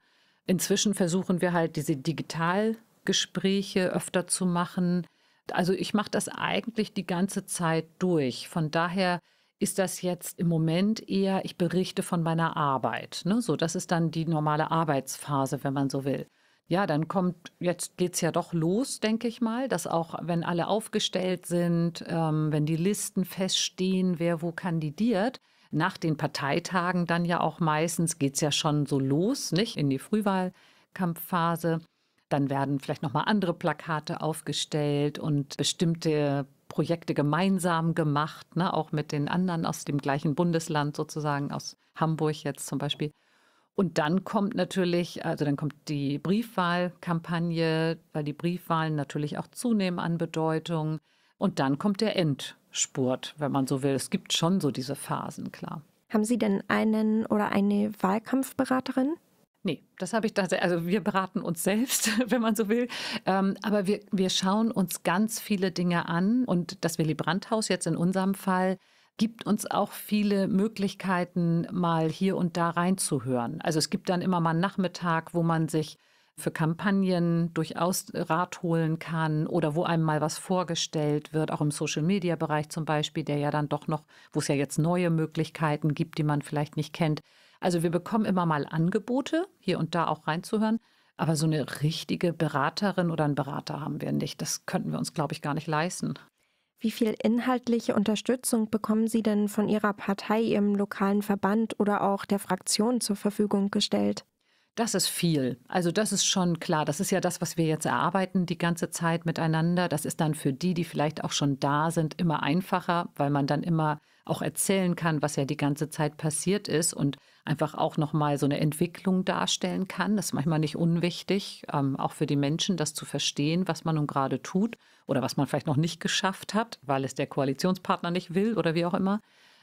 Inzwischen versuchen wir halt diese Digitalgespräche öfter zu machen. Also ich mache das eigentlich die ganze Zeit durch. Von daher ist das jetzt im Moment eher, ich berichte von meiner Arbeit. Ne? So, das ist dann die normale Arbeitsphase, wenn man so will. Ja, dann kommt, jetzt geht es ja doch los, denke ich mal, dass auch, wenn alle aufgestellt sind, ähm, wenn die Listen feststehen, wer wo kandidiert, nach den Parteitagen dann ja auch meistens geht es ja schon so los, nicht? In die Frühwahlkampfphase. Dann werden vielleicht nochmal andere Plakate aufgestellt und bestimmte Projekte gemeinsam gemacht, ne? auch mit den anderen aus dem gleichen Bundesland sozusagen, aus Hamburg jetzt zum Beispiel. Und dann kommt natürlich, also dann kommt die Briefwahlkampagne, weil die Briefwahlen natürlich auch zunehmen an Bedeutung. Und dann kommt der End. Spurt, wenn man so will. Es gibt schon so diese Phasen, klar. Haben Sie denn einen oder eine Wahlkampfberaterin? Nee, das habe ich tatsächlich. Also wir beraten uns selbst, wenn man so will. Ähm, aber wir, wir schauen uns ganz viele Dinge an. Und das Willy Brandt-Haus jetzt in unserem Fall gibt uns auch viele Möglichkeiten, mal hier und da reinzuhören. Also es gibt dann immer mal einen Nachmittag, wo man sich für Kampagnen durchaus Rat holen kann oder wo einem mal was vorgestellt wird, auch im Social-Media-Bereich zum Beispiel, der ja dann doch noch, wo es ja jetzt neue Möglichkeiten gibt, die man vielleicht nicht kennt. Also wir bekommen immer mal Angebote, hier und da auch reinzuhören. Aber so eine richtige Beraterin oder einen Berater haben wir nicht. Das könnten wir uns, glaube ich, gar nicht leisten. Wie viel inhaltliche Unterstützung bekommen Sie denn von Ihrer Partei, Ihrem lokalen Verband oder auch der Fraktion zur Verfügung gestellt? Das ist viel. Also das ist schon klar. Das ist ja das, was wir jetzt erarbeiten die ganze Zeit miteinander. Das ist dann für die, die vielleicht auch schon da sind, immer einfacher, weil man dann immer auch erzählen kann, was ja die ganze Zeit passiert ist und einfach auch nochmal so eine Entwicklung darstellen kann. Das ist manchmal nicht unwichtig, ähm, auch für die Menschen, das zu verstehen, was man nun gerade tut oder was man vielleicht noch nicht geschafft hat, weil es der Koalitionspartner nicht will oder wie auch immer.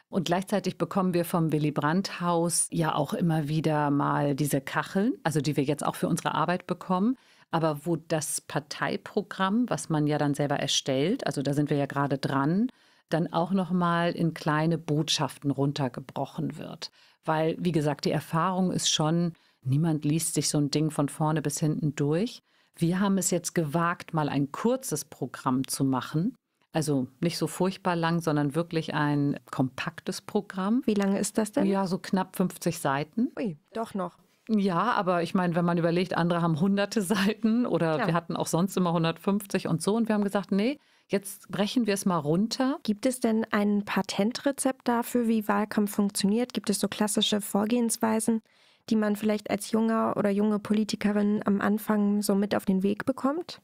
Und gleichzeitig bekommen wir vom Willy Brandt Haus ja auch immer wieder mal diese Kacheln, also die wir jetzt auch für unsere Arbeit bekommen. Aber wo das Parteiprogramm, was man ja dann selber erstellt, also da sind wir ja gerade dran, dann auch noch mal in kleine Botschaften runtergebrochen wird, weil wie gesagt die Erfahrung ist schon, niemand liest sich so ein Ding von vorne bis hinten durch. Wir haben es jetzt gewagt, mal ein kurzes Programm zu machen also nicht so furchtbar lang, sondern wirklich ein kompaktes Programm. Wie lange ist das denn? Ja, so knapp 50 Seiten. Ui, doch noch. Ja, aber ich meine, wenn man überlegt, andere haben hunderte Seiten oder ja. wir hatten auch sonst immer 150 und so und wir haben gesagt, nee, jetzt brechen wir es mal runter. Gibt es denn ein Patentrezept dafür, wie Wahlkampf funktioniert? Gibt es so klassische Vorgehensweisen, die man vielleicht als junger oder junge Politikerin am Anfang so mit auf den Weg bekommt?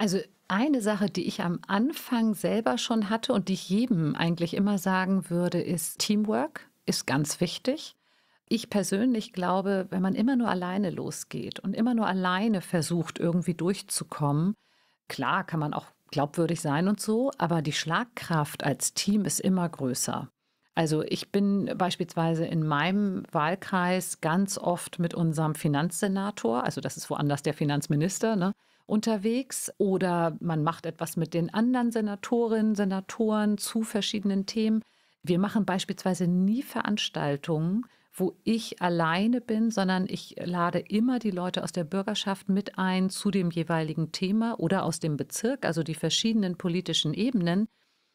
Also eine Sache, die ich am Anfang selber schon hatte und die ich jedem eigentlich immer sagen würde, ist Teamwork ist ganz wichtig. Ich persönlich glaube, wenn man immer nur alleine losgeht und immer nur alleine versucht, irgendwie durchzukommen, klar kann man auch glaubwürdig sein und so, aber die Schlagkraft als Team ist immer größer. Also ich bin beispielsweise in meinem Wahlkreis ganz oft mit unserem Finanzsenator, also das ist woanders der Finanzminister, ne, unterwegs oder man macht etwas mit den anderen Senatorinnen, Senatoren zu verschiedenen Themen. Wir machen beispielsweise nie Veranstaltungen, wo ich alleine bin, sondern ich lade immer die Leute aus der Bürgerschaft mit ein zu dem jeweiligen Thema oder aus dem Bezirk, also die verschiedenen politischen Ebenen,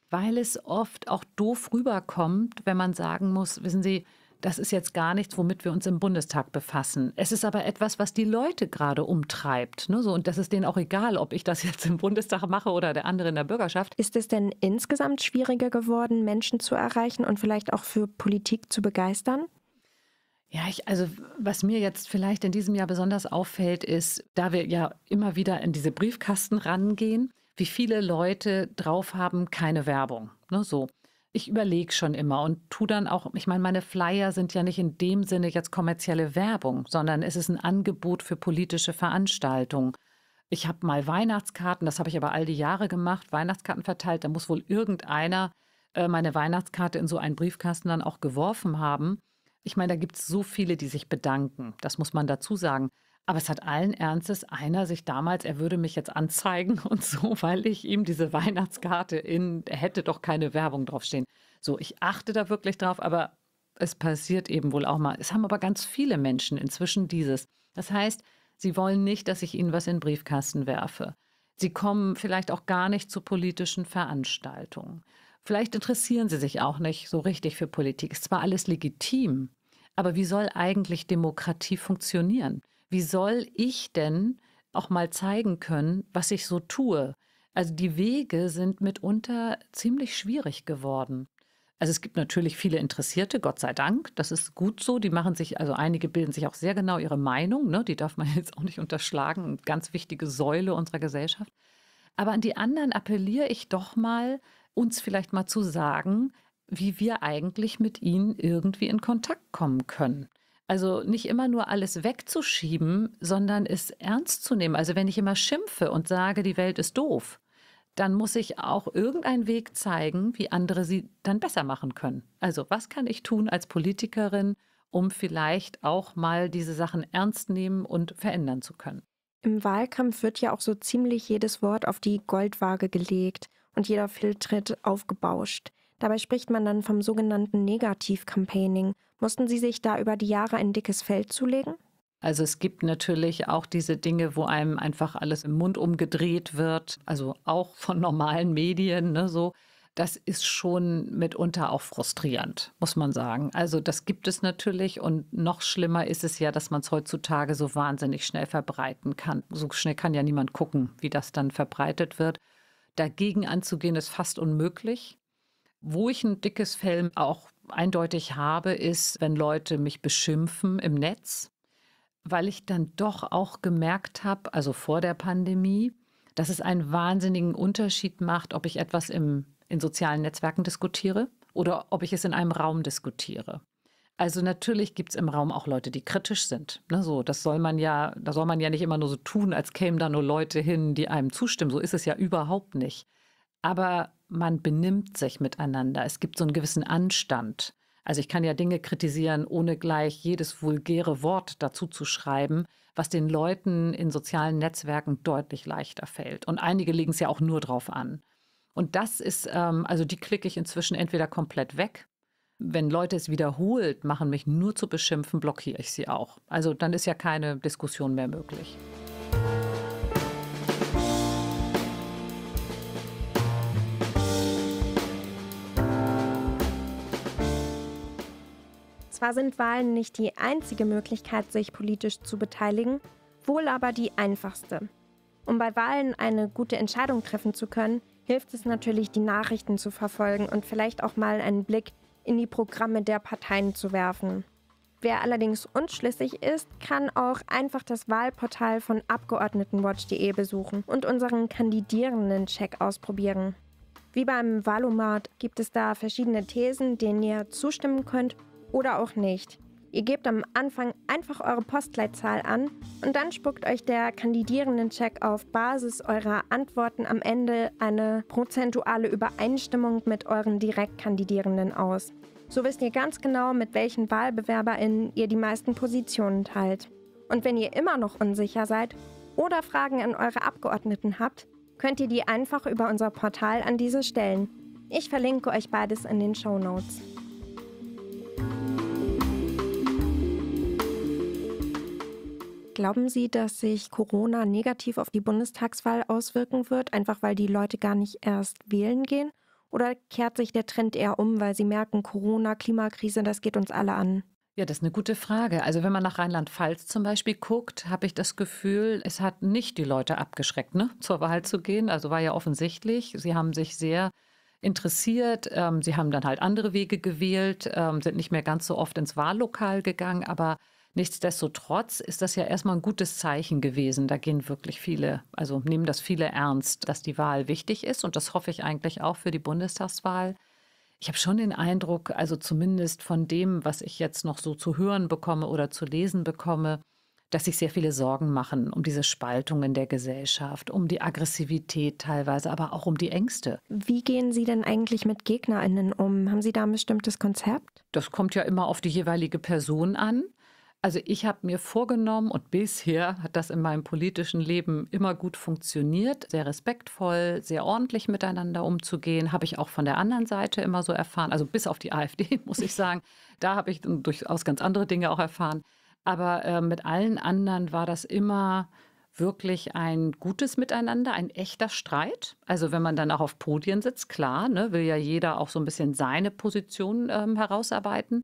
weil es oft auch doof rüberkommt, wenn man sagen muss, wissen Sie, das ist jetzt gar nichts, womit wir uns im Bundestag befassen. Es ist aber etwas, was die Leute gerade umtreibt. Ne? So, und das ist denen auch egal, ob ich das jetzt im Bundestag mache oder der andere in der Bürgerschaft. Ist es denn insgesamt schwieriger geworden, Menschen zu erreichen und vielleicht auch für Politik zu begeistern? Ja, ich, also was mir jetzt vielleicht in diesem Jahr besonders auffällt, ist, da wir ja immer wieder in diese Briefkasten rangehen, wie viele Leute drauf haben, keine Werbung. Ne, so ich überlege schon immer und tue dann auch, ich meine, meine Flyer sind ja nicht in dem Sinne jetzt kommerzielle Werbung, sondern es ist ein Angebot für politische Veranstaltungen. Ich habe mal Weihnachtskarten, das habe ich aber all die Jahre gemacht, Weihnachtskarten verteilt, da muss wohl irgendeiner äh, meine Weihnachtskarte in so einen Briefkasten dann auch geworfen haben. Ich meine, da gibt es so viele, die sich bedanken, das muss man dazu sagen. Aber es hat allen Ernstes einer sich damals, er würde mich jetzt anzeigen und so, weil ich ihm diese Weihnachtskarte in, er hätte doch keine Werbung draufstehen. So, ich achte da wirklich drauf, aber es passiert eben wohl auch mal. Es haben aber ganz viele Menschen inzwischen dieses. Das heißt, sie wollen nicht, dass ich ihnen was in den Briefkasten werfe. Sie kommen vielleicht auch gar nicht zu politischen Veranstaltungen. Vielleicht interessieren sie sich auch nicht so richtig für Politik. Ist zwar alles legitim, aber wie soll eigentlich Demokratie funktionieren? wie soll ich denn auch mal zeigen können, was ich so tue? Also die Wege sind mitunter ziemlich schwierig geworden. Also es gibt natürlich viele Interessierte, Gott sei Dank, das ist gut so. Die machen sich, also einige bilden sich auch sehr genau ihre Meinung, ne? die darf man jetzt auch nicht unterschlagen, Eine ganz wichtige Säule unserer Gesellschaft. Aber an die anderen appelliere ich doch mal, uns vielleicht mal zu sagen, wie wir eigentlich mit ihnen irgendwie in Kontakt kommen können. Also nicht immer nur alles wegzuschieben, sondern es ernst zu nehmen. Also wenn ich immer schimpfe und sage, die Welt ist doof, dann muss ich auch irgendeinen Weg zeigen, wie andere sie dann besser machen können. Also was kann ich tun als Politikerin, um vielleicht auch mal diese Sachen ernst nehmen und verändern zu können? Im Wahlkampf wird ja auch so ziemlich jedes Wort auf die Goldwaage gelegt und jeder Filtritt aufgebauscht. Dabei spricht man dann vom sogenannten Negativ-Campaigning Mussten Sie sich da über die Jahre ein dickes Fell zulegen? Also es gibt natürlich auch diese Dinge, wo einem einfach alles im Mund umgedreht wird, also auch von normalen Medien, ne, so. Das ist schon mitunter auch frustrierend, muss man sagen. Also das gibt es natürlich und noch schlimmer ist es ja, dass man es heutzutage so wahnsinnig schnell verbreiten kann. So schnell kann ja niemand gucken, wie das dann verbreitet wird. Dagegen anzugehen ist fast unmöglich. Wo ich ein dickes Fell auch eindeutig habe, ist, wenn Leute mich beschimpfen im Netz, weil ich dann doch auch gemerkt habe, also vor der Pandemie, dass es einen wahnsinnigen Unterschied macht, ob ich etwas im, in sozialen Netzwerken diskutiere oder ob ich es in einem Raum diskutiere. Also natürlich gibt es im Raum auch Leute, die kritisch sind. Ne, so, das soll man ja, da soll man ja nicht immer nur so tun, als kämen da nur Leute hin, die einem zustimmen. So ist es ja überhaupt nicht. Aber man benimmt sich miteinander. Es gibt so einen gewissen Anstand. Also ich kann ja Dinge kritisieren, ohne gleich jedes vulgäre Wort dazu zu schreiben, was den Leuten in sozialen Netzwerken deutlich leichter fällt. Und einige legen es ja auch nur drauf an. Und das ist, ähm, also die klicke ich inzwischen entweder komplett weg. Wenn Leute es wiederholt machen, mich nur zu beschimpfen, blockiere ich sie auch. Also dann ist ja keine Diskussion mehr möglich. Zwar sind Wahlen nicht die einzige Möglichkeit, sich politisch zu beteiligen, wohl aber die einfachste. Um bei Wahlen eine gute Entscheidung treffen zu können, hilft es natürlich, die Nachrichten zu verfolgen und vielleicht auch mal einen Blick in die Programme der Parteien zu werfen. Wer allerdings unschlüssig ist, kann auch einfach das Wahlportal von Abgeordnetenwatch.de besuchen und unseren Kandidierenden-Check ausprobieren. Wie beim Wahlomat gibt es da verschiedene Thesen, denen ihr zustimmen könnt oder auch nicht. Ihr gebt am Anfang einfach eure Postleitzahl an und dann spuckt euch der Kandidierendencheck auf Basis eurer Antworten am Ende eine prozentuale Übereinstimmung mit euren Direktkandidierenden aus. So wisst ihr ganz genau, mit welchen WahlbewerberInnen ihr die meisten Positionen teilt. Und wenn ihr immer noch unsicher seid oder Fragen an eure Abgeordneten habt, könnt ihr die einfach über unser Portal an diese stellen. Ich verlinke euch beides in den Show Notes. Glauben Sie, dass sich Corona negativ auf die Bundestagswahl auswirken wird, einfach weil die Leute gar nicht erst wählen gehen? Oder kehrt sich der Trend eher um, weil sie merken, Corona, Klimakrise, das geht uns alle an? Ja, das ist eine gute Frage. Also wenn man nach Rheinland-Pfalz zum Beispiel guckt, habe ich das Gefühl, es hat nicht die Leute abgeschreckt, ne, zur Wahl zu gehen. Also war ja offensichtlich, sie haben sich sehr interessiert. Ähm, sie haben dann halt andere Wege gewählt, ähm, sind nicht mehr ganz so oft ins Wahllokal gegangen, aber Nichtsdestotrotz ist das ja erstmal ein gutes Zeichen gewesen. Da gehen wirklich viele, also nehmen das viele ernst, dass die Wahl wichtig ist. Und das hoffe ich eigentlich auch für die Bundestagswahl. Ich habe schon den Eindruck, also zumindest von dem, was ich jetzt noch so zu hören bekomme oder zu lesen bekomme, dass sich sehr viele Sorgen machen um diese Spaltung in der Gesellschaft, um die Aggressivität teilweise, aber auch um die Ängste. Wie gehen Sie denn eigentlich mit GegnerInnen um? Haben Sie da ein bestimmtes Konzept? Das kommt ja immer auf die jeweilige Person an. Also ich habe mir vorgenommen und bisher hat das in meinem politischen Leben immer gut funktioniert, sehr respektvoll, sehr ordentlich miteinander umzugehen, habe ich auch von der anderen Seite immer so erfahren, also bis auf die AfD muss ich sagen, da habe ich durchaus ganz andere Dinge auch erfahren, aber äh, mit allen anderen war das immer wirklich ein gutes Miteinander, ein echter Streit. Also wenn man dann auch auf Podien sitzt, klar, ne, will ja jeder auch so ein bisschen seine Position ähm, herausarbeiten.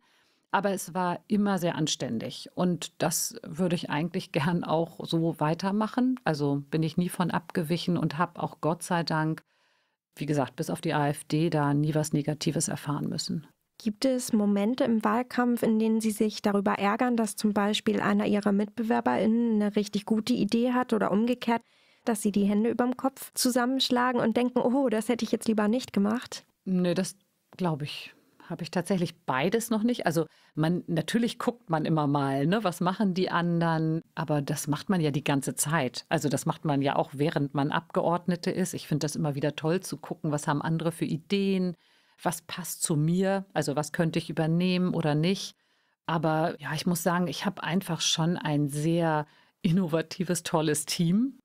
Aber es war immer sehr anständig. Und das würde ich eigentlich gern auch so weitermachen. Also bin ich nie von abgewichen und habe auch Gott sei Dank, wie gesagt, bis auf die AfD da nie was Negatives erfahren müssen. Gibt es Momente im Wahlkampf, in denen Sie sich darüber ärgern, dass zum Beispiel einer Ihrer MitbewerberInnen eine richtig gute Idee hat oder umgekehrt, dass Sie die Hände überm Kopf zusammenschlagen und denken, oh, das hätte ich jetzt lieber nicht gemacht? Nö, das glaube ich habe ich tatsächlich beides noch nicht. Also man natürlich guckt man immer mal, ne, was machen die anderen, aber das macht man ja die ganze Zeit. Also das macht man ja auch während man Abgeordnete ist. Ich finde das immer wieder toll zu gucken, was haben andere für Ideen, was passt zu mir, also was könnte ich übernehmen oder nicht. Aber ja, ich muss sagen, ich habe einfach schon ein sehr innovatives, tolles Team.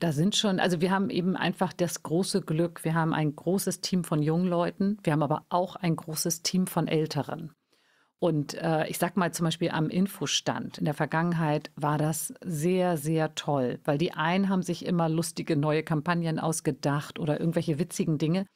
Da sind schon, also wir haben eben einfach das große Glück, wir haben ein großes Team von jungen Leuten, wir haben aber auch ein großes Team von Älteren. Und äh, ich sag mal zum Beispiel am Infostand in der Vergangenheit war das sehr, sehr toll, weil die einen haben sich immer lustige neue Kampagnen ausgedacht oder irgendwelche witzigen Dinge.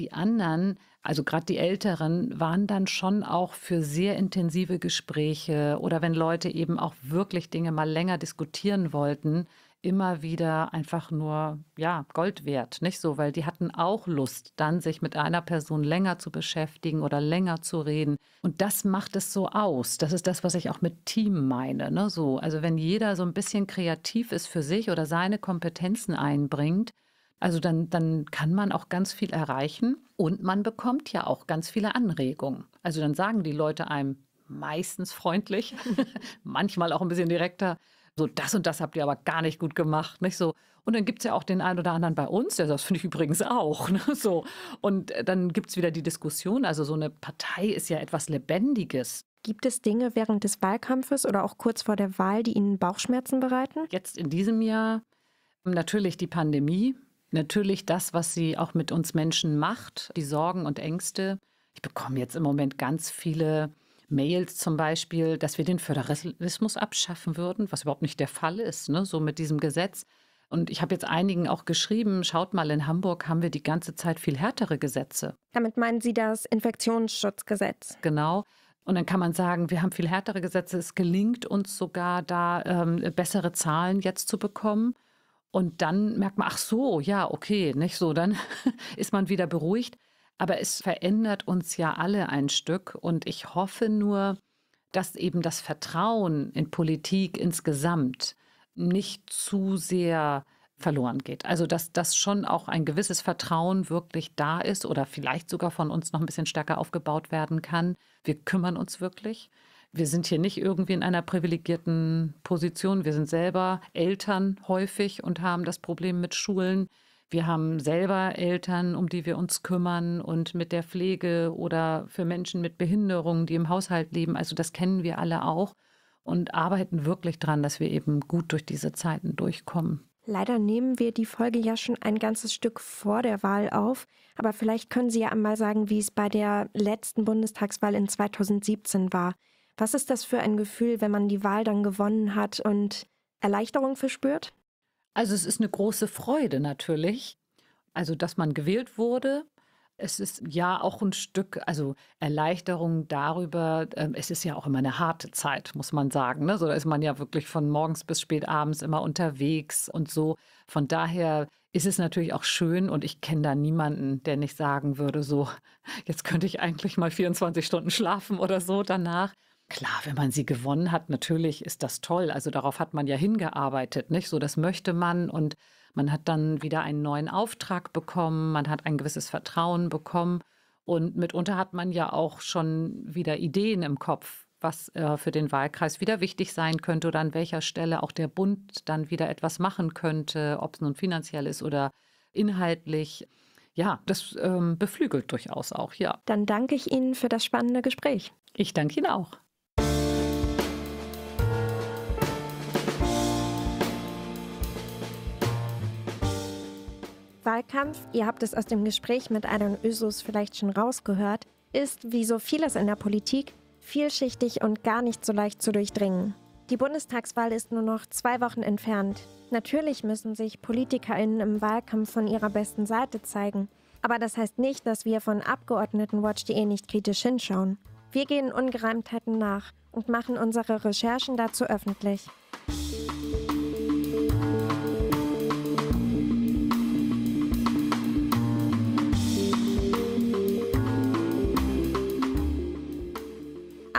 Die anderen, also gerade die Älteren, waren dann schon auch für sehr intensive Gespräche oder wenn Leute eben auch wirklich Dinge mal länger diskutieren wollten, immer wieder einfach nur ja Gold wert, nicht so, weil die hatten auch Lust, dann sich mit einer Person länger zu beschäftigen oder länger zu reden. Und das macht es so aus. Das ist das, was ich auch mit Team meine. Ne? So, also wenn jeder so ein bisschen kreativ ist für sich oder seine Kompetenzen einbringt, also dann, dann kann man auch ganz viel erreichen und man bekommt ja auch ganz viele Anregungen. Also dann sagen die Leute einem meistens freundlich, manchmal auch ein bisschen direkter, so das und das habt ihr aber gar nicht gut gemacht, nicht so. Und dann gibt es ja auch den einen oder anderen bei uns, der sagt, das finde ich übrigens auch, ne? so. Und äh, dann gibt es wieder die Diskussion, also so eine Partei ist ja etwas Lebendiges. Gibt es Dinge während des Wahlkampfes oder auch kurz vor der Wahl, die Ihnen Bauchschmerzen bereiten? Jetzt in diesem Jahr natürlich die Pandemie, natürlich das, was sie auch mit uns Menschen macht, die Sorgen und Ängste. Ich bekomme jetzt im Moment ganz viele Mails zum Beispiel, dass wir den Föderalismus abschaffen würden, was überhaupt nicht der Fall ist, ne? so mit diesem Gesetz. Und ich habe jetzt einigen auch geschrieben, schaut mal, in Hamburg haben wir die ganze Zeit viel härtere Gesetze. Damit meinen Sie das Infektionsschutzgesetz. Genau. Und dann kann man sagen, wir haben viel härtere Gesetze. Es gelingt uns sogar, da ähm, bessere Zahlen jetzt zu bekommen. Und dann merkt man, ach so, ja, okay, nicht so, dann ist man wieder beruhigt. Aber es verändert uns ja alle ein Stück und ich hoffe nur, dass eben das Vertrauen in Politik insgesamt nicht zu sehr verloren geht. Also dass das schon auch ein gewisses Vertrauen wirklich da ist oder vielleicht sogar von uns noch ein bisschen stärker aufgebaut werden kann. Wir kümmern uns wirklich. Wir sind hier nicht irgendwie in einer privilegierten Position. Wir sind selber Eltern häufig und haben das Problem mit Schulen. Wir haben selber Eltern, um die wir uns kümmern und mit der Pflege oder für Menschen mit Behinderungen, die im Haushalt leben. Also das kennen wir alle auch und arbeiten wirklich dran, dass wir eben gut durch diese Zeiten durchkommen. Leider nehmen wir die Folge ja schon ein ganzes Stück vor der Wahl auf, aber vielleicht können Sie ja einmal sagen, wie es bei der letzten Bundestagswahl in 2017 war. Was ist das für ein Gefühl, wenn man die Wahl dann gewonnen hat und Erleichterung verspürt? Also es ist eine große Freude natürlich. Also, dass man gewählt wurde. Es ist ja auch ein Stück, also Erleichterung darüber. Ähm, es ist ja auch immer eine harte Zeit, muss man sagen. Ne? So, da ist man ja wirklich von morgens bis spät abends immer unterwegs und so. Von daher ist es natürlich auch schön und ich kenne da niemanden, der nicht sagen würde, so, jetzt könnte ich eigentlich mal 24 Stunden schlafen oder so danach. Klar, wenn man sie gewonnen hat, natürlich ist das toll. Also darauf hat man ja hingearbeitet, nicht? So, das möchte man und man hat dann wieder einen neuen Auftrag bekommen, man hat ein gewisses Vertrauen bekommen und mitunter hat man ja auch schon wieder Ideen im Kopf, was äh, für den Wahlkreis wieder wichtig sein könnte oder an welcher Stelle auch der Bund dann wieder etwas machen könnte, ob es nun finanziell ist oder inhaltlich. Ja, das ähm, beflügelt durchaus auch, ja. Dann danke ich Ihnen für das spannende Gespräch. Ich danke Ihnen auch. Wahlkampf, ihr habt es aus dem Gespräch mit Adon Ösus vielleicht schon rausgehört, ist, wie so vieles in der Politik, vielschichtig und gar nicht so leicht zu durchdringen. Die Bundestagswahl ist nur noch zwei Wochen entfernt. Natürlich müssen sich PolitikerInnen im Wahlkampf von ihrer besten Seite zeigen. Aber das heißt nicht, dass wir von Abgeordnetenwatch.de nicht kritisch hinschauen. Wir gehen Ungereimtheiten nach und machen unsere Recherchen dazu öffentlich.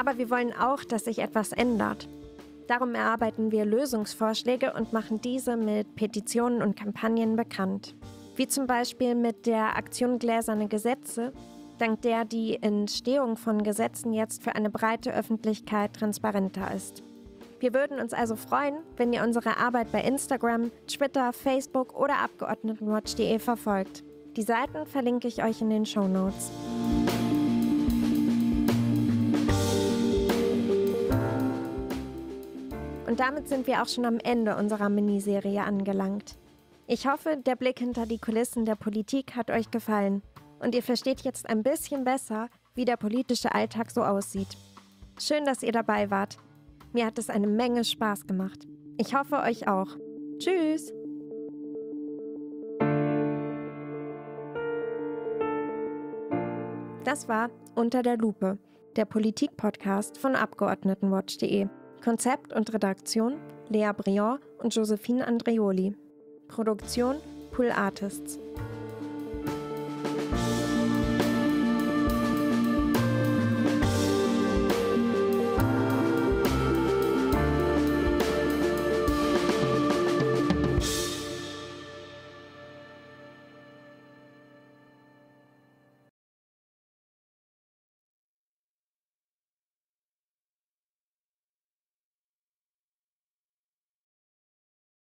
Aber wir wollen auch, dass sich etwas ändert. Darum erarbeiten wir Lösungsvorschläge und machen diese mit Petitionen und Kampagnen bekannt. Wie zum Beispiel mit der Aktion Gläserne Gesetze, dank der die Entstehung von Gesetzen jetzt für eine breite Öffentlichkeit transparenter ist. Wir würden uns also freuen, wenn ihr unsere Arbeit bei Instagram, Twitter, Facebook oder Abgeordnetenwatch.de verfolgt. Die Seiten verlinke ich euch in den Show Notes. Und damit sind wir auch schon am Ende unserer Miniserie angelangt. Ich hoffe, der Blick hinter die Kulissen der Politik hat euch gefallen und ihr versteht jetzt ein bisschen besser, wie der politische Alltag so aussieht. Schön, dass ihr dabei wart. Mir hat es eine Menge Spaß gemacht. Ich hoffe, euch auch. Tschüss! Das war Unter der Lupe, der Politik-Podcast von Abgeordnetenwatch.de. Konzept und Redaktion Lea Briand und Josephine Andreoli. Produktion Pool Artists.